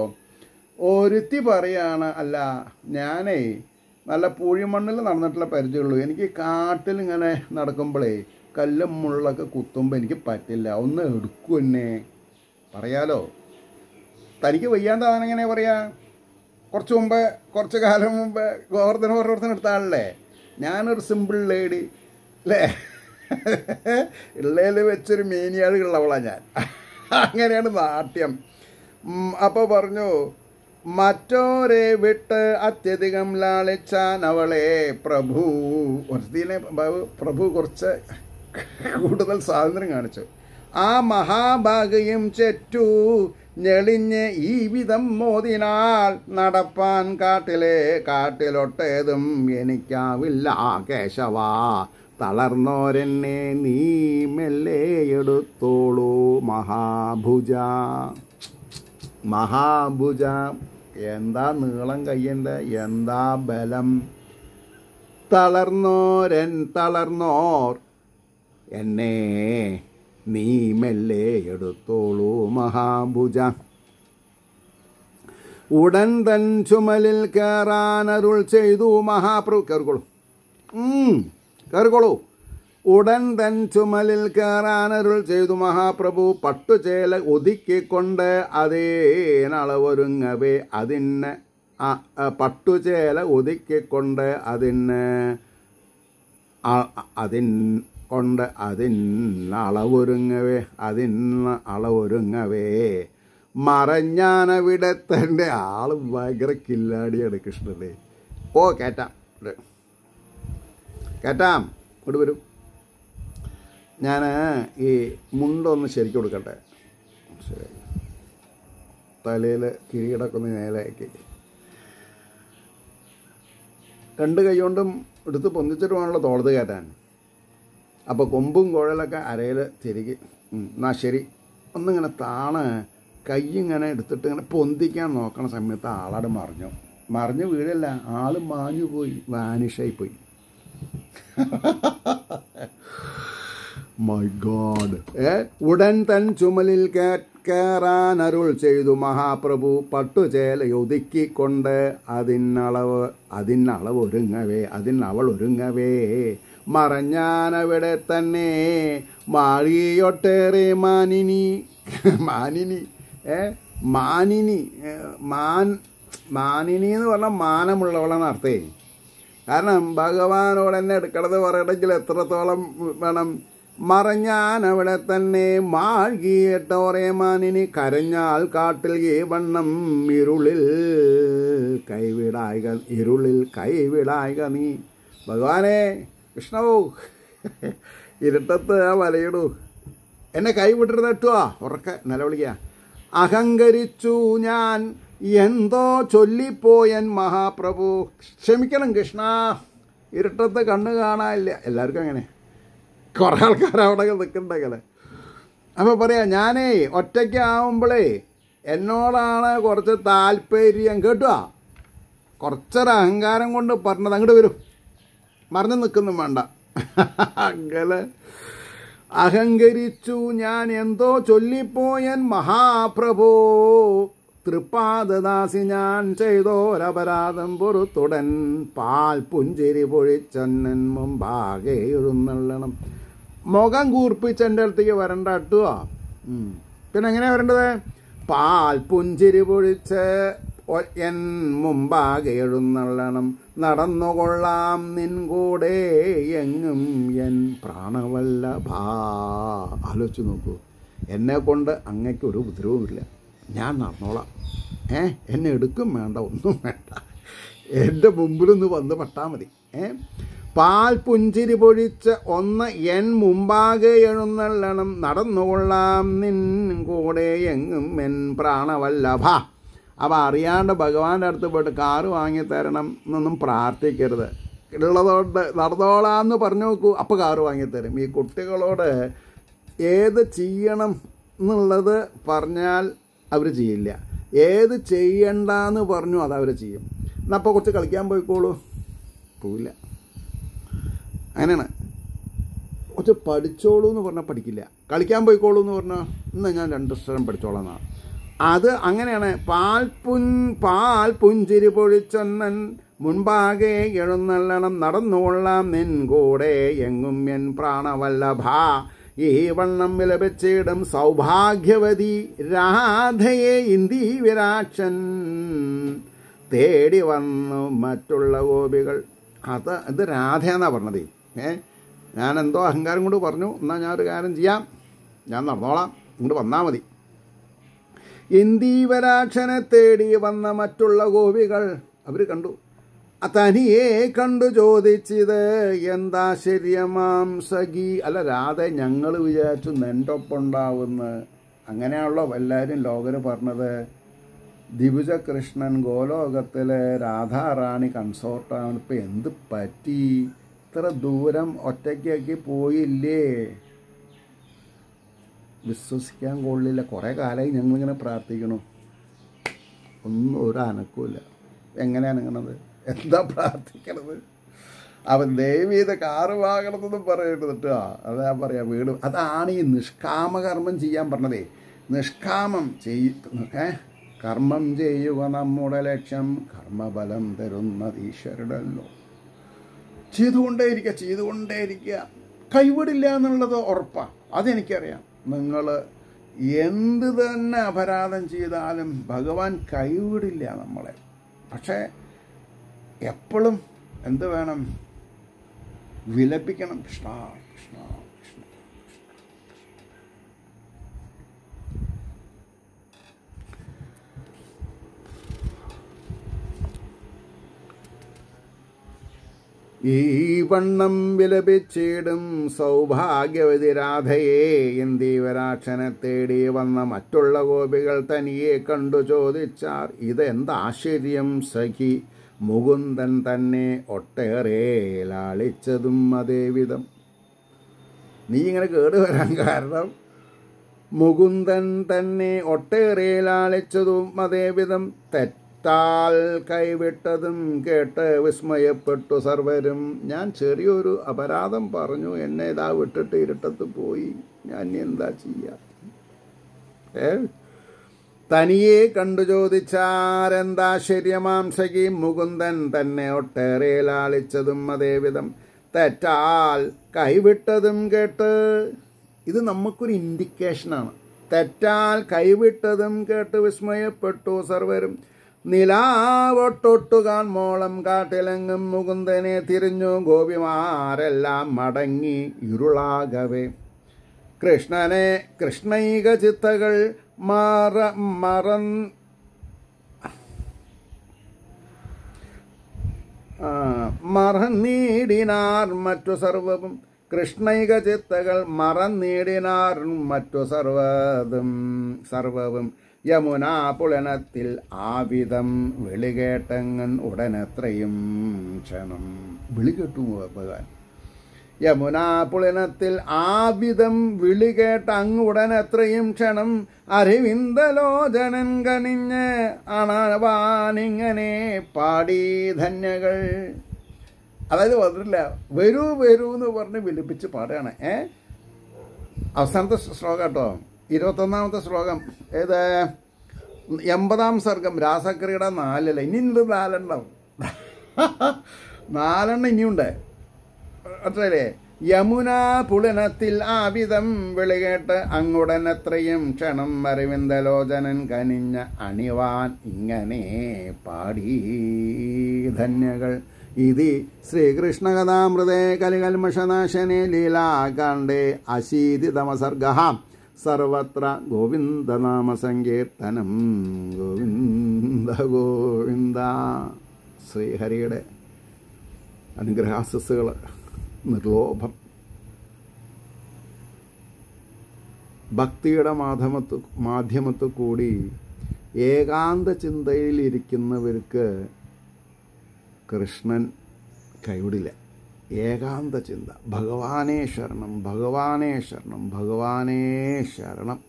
ഒരുത്തി പറയാണ് അല്ല ഞാനേ നല്ല പൂഴിമണ്ണിൽ നടന്നിട്ടുള്ള പരിചയമുള്ളൂ എനിക്ക് കാട്ടിൽ ഇങ്ങനെ നടക്കുമ്പോഴേ കല്ലും മുള്ളൊക്കെ കുത്തുമ്പോൾ എനിക്ക് പറ്റില്ല ഒന്ന് എടുക്കും എന്നെ പറയാലോ തനിക്ക് വയ്യാൻ താനെങ്ങനെ പറയാ കുറച്ച് മുമ്പ് കുറച്ച് കാലം മുമ്പ് ഗോവർദ്ധന പ്രവർത്തനം എടുത്ത ഞാനൊരു സിമ്പിൾ ലേഡി അല്ലേ ഇള്ളയിൽ വെച്ചൊരു മേനിയാളുകളുള്ളവളാണ് ഞാൻ അങ്ങനെയാണ് നാട്യം അപ്പോൾ പറഞ്ഞു മറ്റോരെ വിട്ട് അത്യധികം ലാളിച്ചാൻ അവളെ പ്രഭു ഒരത്തിനെ പ്രഭു കുറച്ച് കൂടുതൽ സ്വാതന്ത്ര്യം കാണിച്ചു ആ മഹാഭാഗയും ചെറ്റു ഞെളിഞ്ഞ് ഈ വിധം മോതിനാൾ നടപ്പാൻ കാട്ടിലെ കാട്ടിലൊട്ടേതും എനിക്കാവില്ല കേശവാ തളർന്നോരെന്നെ നീ എടുത്തോളൂ മഹാഭുജ മഹാഭുജ എന്താ നീളം കയ്യൻ്റെ എന്താ ബലം തളർന്നോരൻ തളർന്നോർ എന്നെ നീ മെല്ലെ എടുത്തോളൂ മഹാഭുജ ഉടൻ തൻ ചുമലിൽ കയറാനരുൾ ചെയ്തു മഹാപ്രഭു കയറിക്കോളൂ കയറിക്കോളൂ ഉടൻ തൻ ചുമലിൽ കയറാനരുൾ ചെയ്തു മഹാപ്രഭു പട്ടുചേല ഒതുക്കിക്കൊണ്ട് അതേനളവൊരുങ്ങവേ അതിന് പട്ടുചേല ഒതുക്കിക്കൊണ്ട് അതിന് അതിൻ കൊണ്ട് അതിൻ അളവൊരുങ്ങവേ അതിൻ അളവൊരുങ്ങവേ മറഞ്ഞാനവിടെ തൻ്റെ ആൾ ഭയങ്കര കില്ലാടിയാണ് കൃഷ്ണനെ ഓ കേട്ടാ കേട്ടാം ഇങ്ങോട്ട് വരും ഞാൻ ഈ മുണ്ടൊന്ന് ശരിക്ക് കൊടുക്കട്ടെ ശരി തലയിൽ കിരീടക്കൊന്ന് നേരെയാക്കി രണ്ട് കൈകൊണ്ടും എടുത്ത് പൊന്തിച്ചിട്ട് വേണമല്ലോ തോളത്ത് കയറ്റാൻ അപ്പോൾ കൊമ്പും കുഴലൊക്കെ അരയിൽ തിരികെ എന്നാൽ ശരി ഒന്നിങ്ങനെ താണ് കൈ ഇങ്ങനെ എടുത്തിട്ട് ഇങ്ങനെ പൊന്തിക്കാൻ നോക്കണ സമയത്ത് ആളാട് മറിഞ്ഞു മറിഞ്ഞ് വീഴല്ല ആൾ മാഞ്ഞു പോയി വാനിഷായി പോയി മൈ ഗോഡ് ഏ ഉടൻ തൻ ചുമലിൽ അരുൾ ചെയ്തു മഹാപ്രഭു പട്ടുചേലയൊതുക്കിക്കൊണ്ട് അതിനളവ് അതിനളവ് ഒരുങ്ങവേ അതിനവൾ ഒരുങ്ങവേ മറഞ്ഞാനവിടെ തന്നെ മാളിയൊട്ടേറെ മാനിനി മാനിനി ഏ മാനിനി മാൻ മാനിനി എന്ന് പറഞ്ഞാൽ മാനമുള്ളവളെന്ന് അർത്ഥേ കാരണം ഭഗവാനോട് എന്നെ എടുക്കണത് പറയണമെങ്കിൽ എത്രത്തോളം വേണം മറഞ്ഞാൻ അവിടെ തന്നെ മാഴ്കിയിട്ടോറേ മാനിനി കരഞ്ഞാൽ കാട്ടിൽ ഈ വണ്ണം ഇരുളിൽ കൈവിടായിക ഇരുളിൽ കൈവിടായിക നീ ഭഗവാനെ വിഷ്ണു ഇരുട്ടത്ത് ആ വലയിടൂ എന്നെ കൈവിട്ടിരുന്നിട്ടുവാ ഉറക്കെ നിലവിളിക്കുക അഹങ്കരിച്ചു ഞാൻ എന്തോ ചൊല്ലിപ്പോയൻ മഹാപ്രഭു ക്ഷമിക്കണം കൃഷ്ണ ഇരുട്ടത്ത് കണ്ണ് കാണാനില്ല എല്ലാവർക്കും അങ്ങനെ കുറേ ആൾക്കാർ അവിടെ നിൽക്കണ്ടെങ്കിലേ അപ്പോൾ പറയാം ഞാനേ ഒറ്റയ്ക്കാവുമ്പോഴേ എന്നോടാണ് കുറച്ച് താല്പര്യം കേട്ടോ കുറച്ചൊരു അഹങ്കാരം കൊണ്ട് പറഞ്ഞത് അങ്ങോട്ട് വരും മറിഞ്ഞു നിൽക്കുന്നു വേണ്ട അങ്ങനെ അഹങ്കരിച്ചു ഞാൻ എന്തോ ചൊല്ലിപ്പോയൻ മഹാപ്രഭോ തൃപ്പാദദാസി ഞാൻ ചെയ്തോരപരാധം പുറത്തുടൻ പാൽ പുഞ്ചിരി പൊഴിച്ചെന്നൻ മുമ്പാകെ എഴുന്നള്ളണം മുഖം കൂർപ്പിച്ച് എൻ്റെ അടുത്തേക്ക് വരണ്ട അട്ടുവാ പിന്നെ എങ്ങനെയാ വരേണ്ടത് പാൽ പുഞ്ചിരി പൊഴിച്ച് എൻ മുമ്പാകെ എഴുന്നള്ളണം നടന്നുകൊള്ളാം നിൻ കൂടെ എങ്ങും എൻ പ്രാണവല്ല ഭാ ആലോചിച്ച് നോക്കൂ എന്നെ കൊണ്ട് അങ്ങയ്ക്ക് ഒരു ഉപദ്രവമില്ല ഞാൻ നടന്നോളാം ഏ എന്നെ എടുക്കും വേണ്ട ഒന്നും വേണ്ട എൻ്റെ മുമ്പിലൊന്ന് വന്ന് പെട്ടാൽ മതി ഏ പാൽ പുഞ്ചിരി പൊഴിച്ച് ഒന്ന് എൻ മുമ്പാകെ എഴുന്നള്ളണം നടന്നുകൊള്ളാം നിൻ കൂടെ എങ്ങും എൻ പ്രാണവല്ലഭ അവ അറിയാണ്ട് ഭഗവാന്റെ അടുത്ത് പോയിട്ട് കാറ് വാങ്ങി തരണം എന്നൊന്നും പ്രാർത്ഥിക്കരുത് ഉള്ളതോട് നടന്നോളാന്ന് പറഞ്ഞു നോക്കൂ അപ്പോൾ കാറ് വാങ്ങിത്തരും ഈ കുട്ടികളോട് ഏത് ചെയ്യണം എന്നുള്ളത് പറഞ്ഞാൽ അവർ ചെയ്യില്ല ഏത് ചെയ്യണ്ടെന്ന് പറഞ്ഞു അതവർ ചെയ്യും എന്നപ്പോൾ കുറച്ച് കളിക്കാൻ പോയിക്കോളൂ പോവില്ല അങ്ങനെയാണ് കുറച്ച് പഠിച്ചോളൂ എന്ന് പറഞ്ഞാൽ പഠിക്കില്ല കളിക്കാൻ പോയിക്കോളൂ എന്ന് പറഞ്ഞാൽ ഇന്ന് ഞാൻ രണ്ട് സ്ഥലം പഠിച്ചോളാം എന്നാണ് അത് അങ്ങനെയാണ് പാൽ പുൻ പാൽ പുഞ്ചിരി പൊഴിച്ചൊന്നൻ മുൻപാകെ എഴുന്നള്ളണം നടന്നോളാം നിൻ കൂടെ എങ്ങും എൻ പ്രാണവല്ലഭ ഈ വണ്ണം വിലപിച്ചിടും സൗഭാഗ്യവതി രാധയെ ഇന്ദി വിരാക്ഷൻ തേടി വന്നു മറ്റുള്ള ഗോപികൾ അത് ഇത് രാധയെന്നാണ് പറഞ്ഞത് ഏ എന്തോ അഹങ്കാരം കൊണ്ട് പറഞ്ഞു എന്നാൽ ഒരു കാര്യം ചെയ്യാം ഞാൻ നടന്നോളാം ഇങ്ങോട്ട് വന്നാൽ മതി ഇന്ദീവരാക്ഷനെ തേടി വന്ന മറ്റുള്ള ഗോപികൾ അവർ കണ്ടു തനിയെ കണ്ടു ചോദിച്ചത് എന്താ ശരിയമാം സഖി അല്ല രാധ ഞങ്ങൾ വിചാരിച്ചു നെൻ്റൊപ്പുണ്ടാവുന്ന അങ്ങനെയാണല്ലോ എല്ലാവരും ലോകന് പറഞ്ഞത് ദ്വിഭുജകൃഷ്ണൻ ഗോലോകത്തിലെ രാധാറാണി കൺസോർട്ടാണ് ഇപ്പം എന്ത് പറ്റി ഇത്ര ദൂരം ഒറ്റയ്ക്കൊക്കെ പോയില്ലേ വിശ്വസിക്കാൻ കൊള്ളില്ല കുറേ കാലമായി ഞങ്ങളിങ്ങനെ പ്രാർത്ഥിക്കണു ഒന്നും ഒരു അനക്കുമില്ല എങ്ങനെയാണ് ഇങ്ങനത് എന്താ പ്രാർത്ഥിക്കണത് അവൻ ദൈവീത കാറ് വാങ്ങണമെന്നൊന്നും പറയരുത് കേട്ടോ അത് ഞാൻ പറയാം വീട് അതാണ് ഈ നിഷ്കാമകർമ്മം ചെയ്യാൻ പറഞ്ഞതേ നിഷ്കാമം ഏ കർമ്മം ചെയ്യുക നമ്മുടെ ലക്ഷ്യം കർമ്മഫലം തരുന്നത് ഈശ്വരുടല്ലോ ചെയ്തുകൊണ്ടേ ഇരിക്കുക കൈവിടില്ല എന്നുള്ളത് ഉറപ്പാണ് അതെനിക്കറിയാം നിങ്ങൾ എന്ത് തന്നെ അപരാധം ചെയ്താലും ഭഗവാൻ കൈവിടില്ല നമ്മളെ പക്ഷേ എപ്പോഴും എന്ത് വേണം വിലപിക്കണം കൃഷ്ണ കൃഷ്ണ കൃഷ്ണ ഈ വണ്ണം വിലപിച്ചിടും സൗഭാഗ്യവതി രാധയെ ഇന്ദീവരാക്ഷനെ തേടി വന്ന മറ്റുള്ള ഗോപികൾ തനിയെ കണ്ടു ചോദിച്ചാർ ഇതെന്താശ്ചര്യം സഖി മുകുന്ദൻ തന്നെ ഒട്ടേറെ ലാളിച്ചതും അതേവിധം നീ ഇങ്ങനെ കേടുവരാൻ കാരണം മുകുന്ദൻ തന്നെ ഒട്ടേറെ ലാളിച്ചതും അതേവിധം തെറ്റാൽ കൈവിട്ടതും കേട്ട് വിസ്മയപ്പെട്ടു സർവരും ഞാൻ ചെറിയൊരു അപരാധം പറഞ്ഞു എന്നെ ഇതാ വിട്ടിട്ട് ഇരുട്ടത്ത് പോയി ഞാൻ എന്താ ചെയ്യാ ഏ തനിയെ കണ്ടു ചോദിച്ചാരെന്താശ്ചര്യമാം സഖി മുകുന്ദൻ തന്നെ ഒട്ടേറെ ലാളിച്ചതും അതേവിധം തെറ്റാൽ കൈവിട്ടതും കേട്ട് ഇത് നമുക്കൊരു ഇൻഡിക്കേഷനാണ് തെറ്റാൽ കൈവിട്ടതും കേട്ട് വിസ്മയപ്പെട്ടു സർവരും നിലാവൊട്ടൊട്ടുകാൻ മോളം കാട്ടിലെങ്ങും മുകുന്ദനെ തിരിഞ്ഞു ഗോപിമാരെല്ലാം മടങ്ങി ഇരുളാകവേ കൃഷ്ണനെ കൃഷ്ണൈക ചിത്തകൾ മറ മറ മറന്നീടിനാർ മറ്റു സർവവും കൃഷ്ണൈക ചിത്തകൾ മറന്നീടിനാർ മറ്റു സർവതും സർവവും യമുനാ പുളനത്തിൽ ആവിധം വിളികേട്ടങ്ങൻ ഉടനത്രയും ക്ഷണം വിളികെട്ടു ഭഗവാൻ യമുനാപുളിനത്തിൽ ആവിധം വിളി കേട്ട് ഉടൻ എത്രയും ക്ഷണം അറിവിന്ദലോചനൻ കനിഞ്ഞ് അണവാനിങ്ങനെ പാടി ധന്യകൾ അതായത് വന്നിട്ടില്ല വരൂ വരൂ എന്ന് പറഞ്ഞ് വിളിപ്പിച്ച് പാടുകയാണ് ഏ അവസാനത്തെ ശ്ലോകം കേട്ടോ ഇരുപത്തൊന്നാമത്തെ ശ്ലോകം ഏത് എൺപതാം സർഗം രാസക്രിയുടെ നാലല്ല ഇനി നാലെണ്ണം നാലെണ്ണം ഇനിയുണ്ട് അത്രയല്ലേ യമുന പുളിനത്തിൽ ആവിധം വിളികേട്ട് അങ്ങുടനത്രയും ക്ഷണം അരവിന്ദലോചനൻ കനിഞ്ഞ അണിവാൻ ഇങ്ങനെ പാടി ധന്യകൾ ഇതി ശ്രീകൃഷ്ണകഥാമൃതേ കലികൽമഷനാശനെ ലീലാകാണ്ഡേ അശീതിതമസർഗ സർവത്ര ഗോവിന്ദനാമസങ്കീർത്തനം ഗോവിന്ദ ഗോവിന്ദ ശ്രീഹരിയുടെ അനുഗ്രഹാസസ്സുകൾ നിർലോഭം ഭക്തിയുടെ മാധ്യമത്ത് മാധ്യമത്തു കൂടി ഏകാന്ത ചിന്തയിലിരിക്കുന്നവർക്ക് കൃഷ്ണൻ കൈവിടില്ല ഏകാന്ത ചിന്ത ഭഗവാനേ ശരണം ഭഗവാനേ ശരണം ഭഗവാനേ ശരണം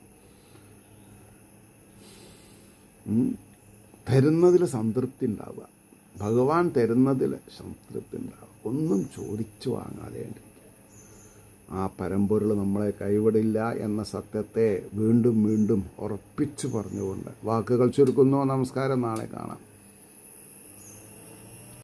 തരുന്നതിൽ സംതൃപ്തി ഉണ്ടാവുക ഭഗവാൻ തരുന്നതിൽ സംതൃപ്തി ഉണ്ടാവുക ഒന്നും ചോദിച്ചു വാങ്ങാതെ ആ പരമ്പൊരുൾ നമ്മളെ കൈവിടില്ല എന്ന സത്യത്തെ വീണ്ടും വീണ്ടും ഉറപ്പിച്ചു പറഞ്ഞുകൊണ്ട് വാക്കുകൾ ചുരുക്കുന്നു നമസ്കാരം നാളെ കാണാം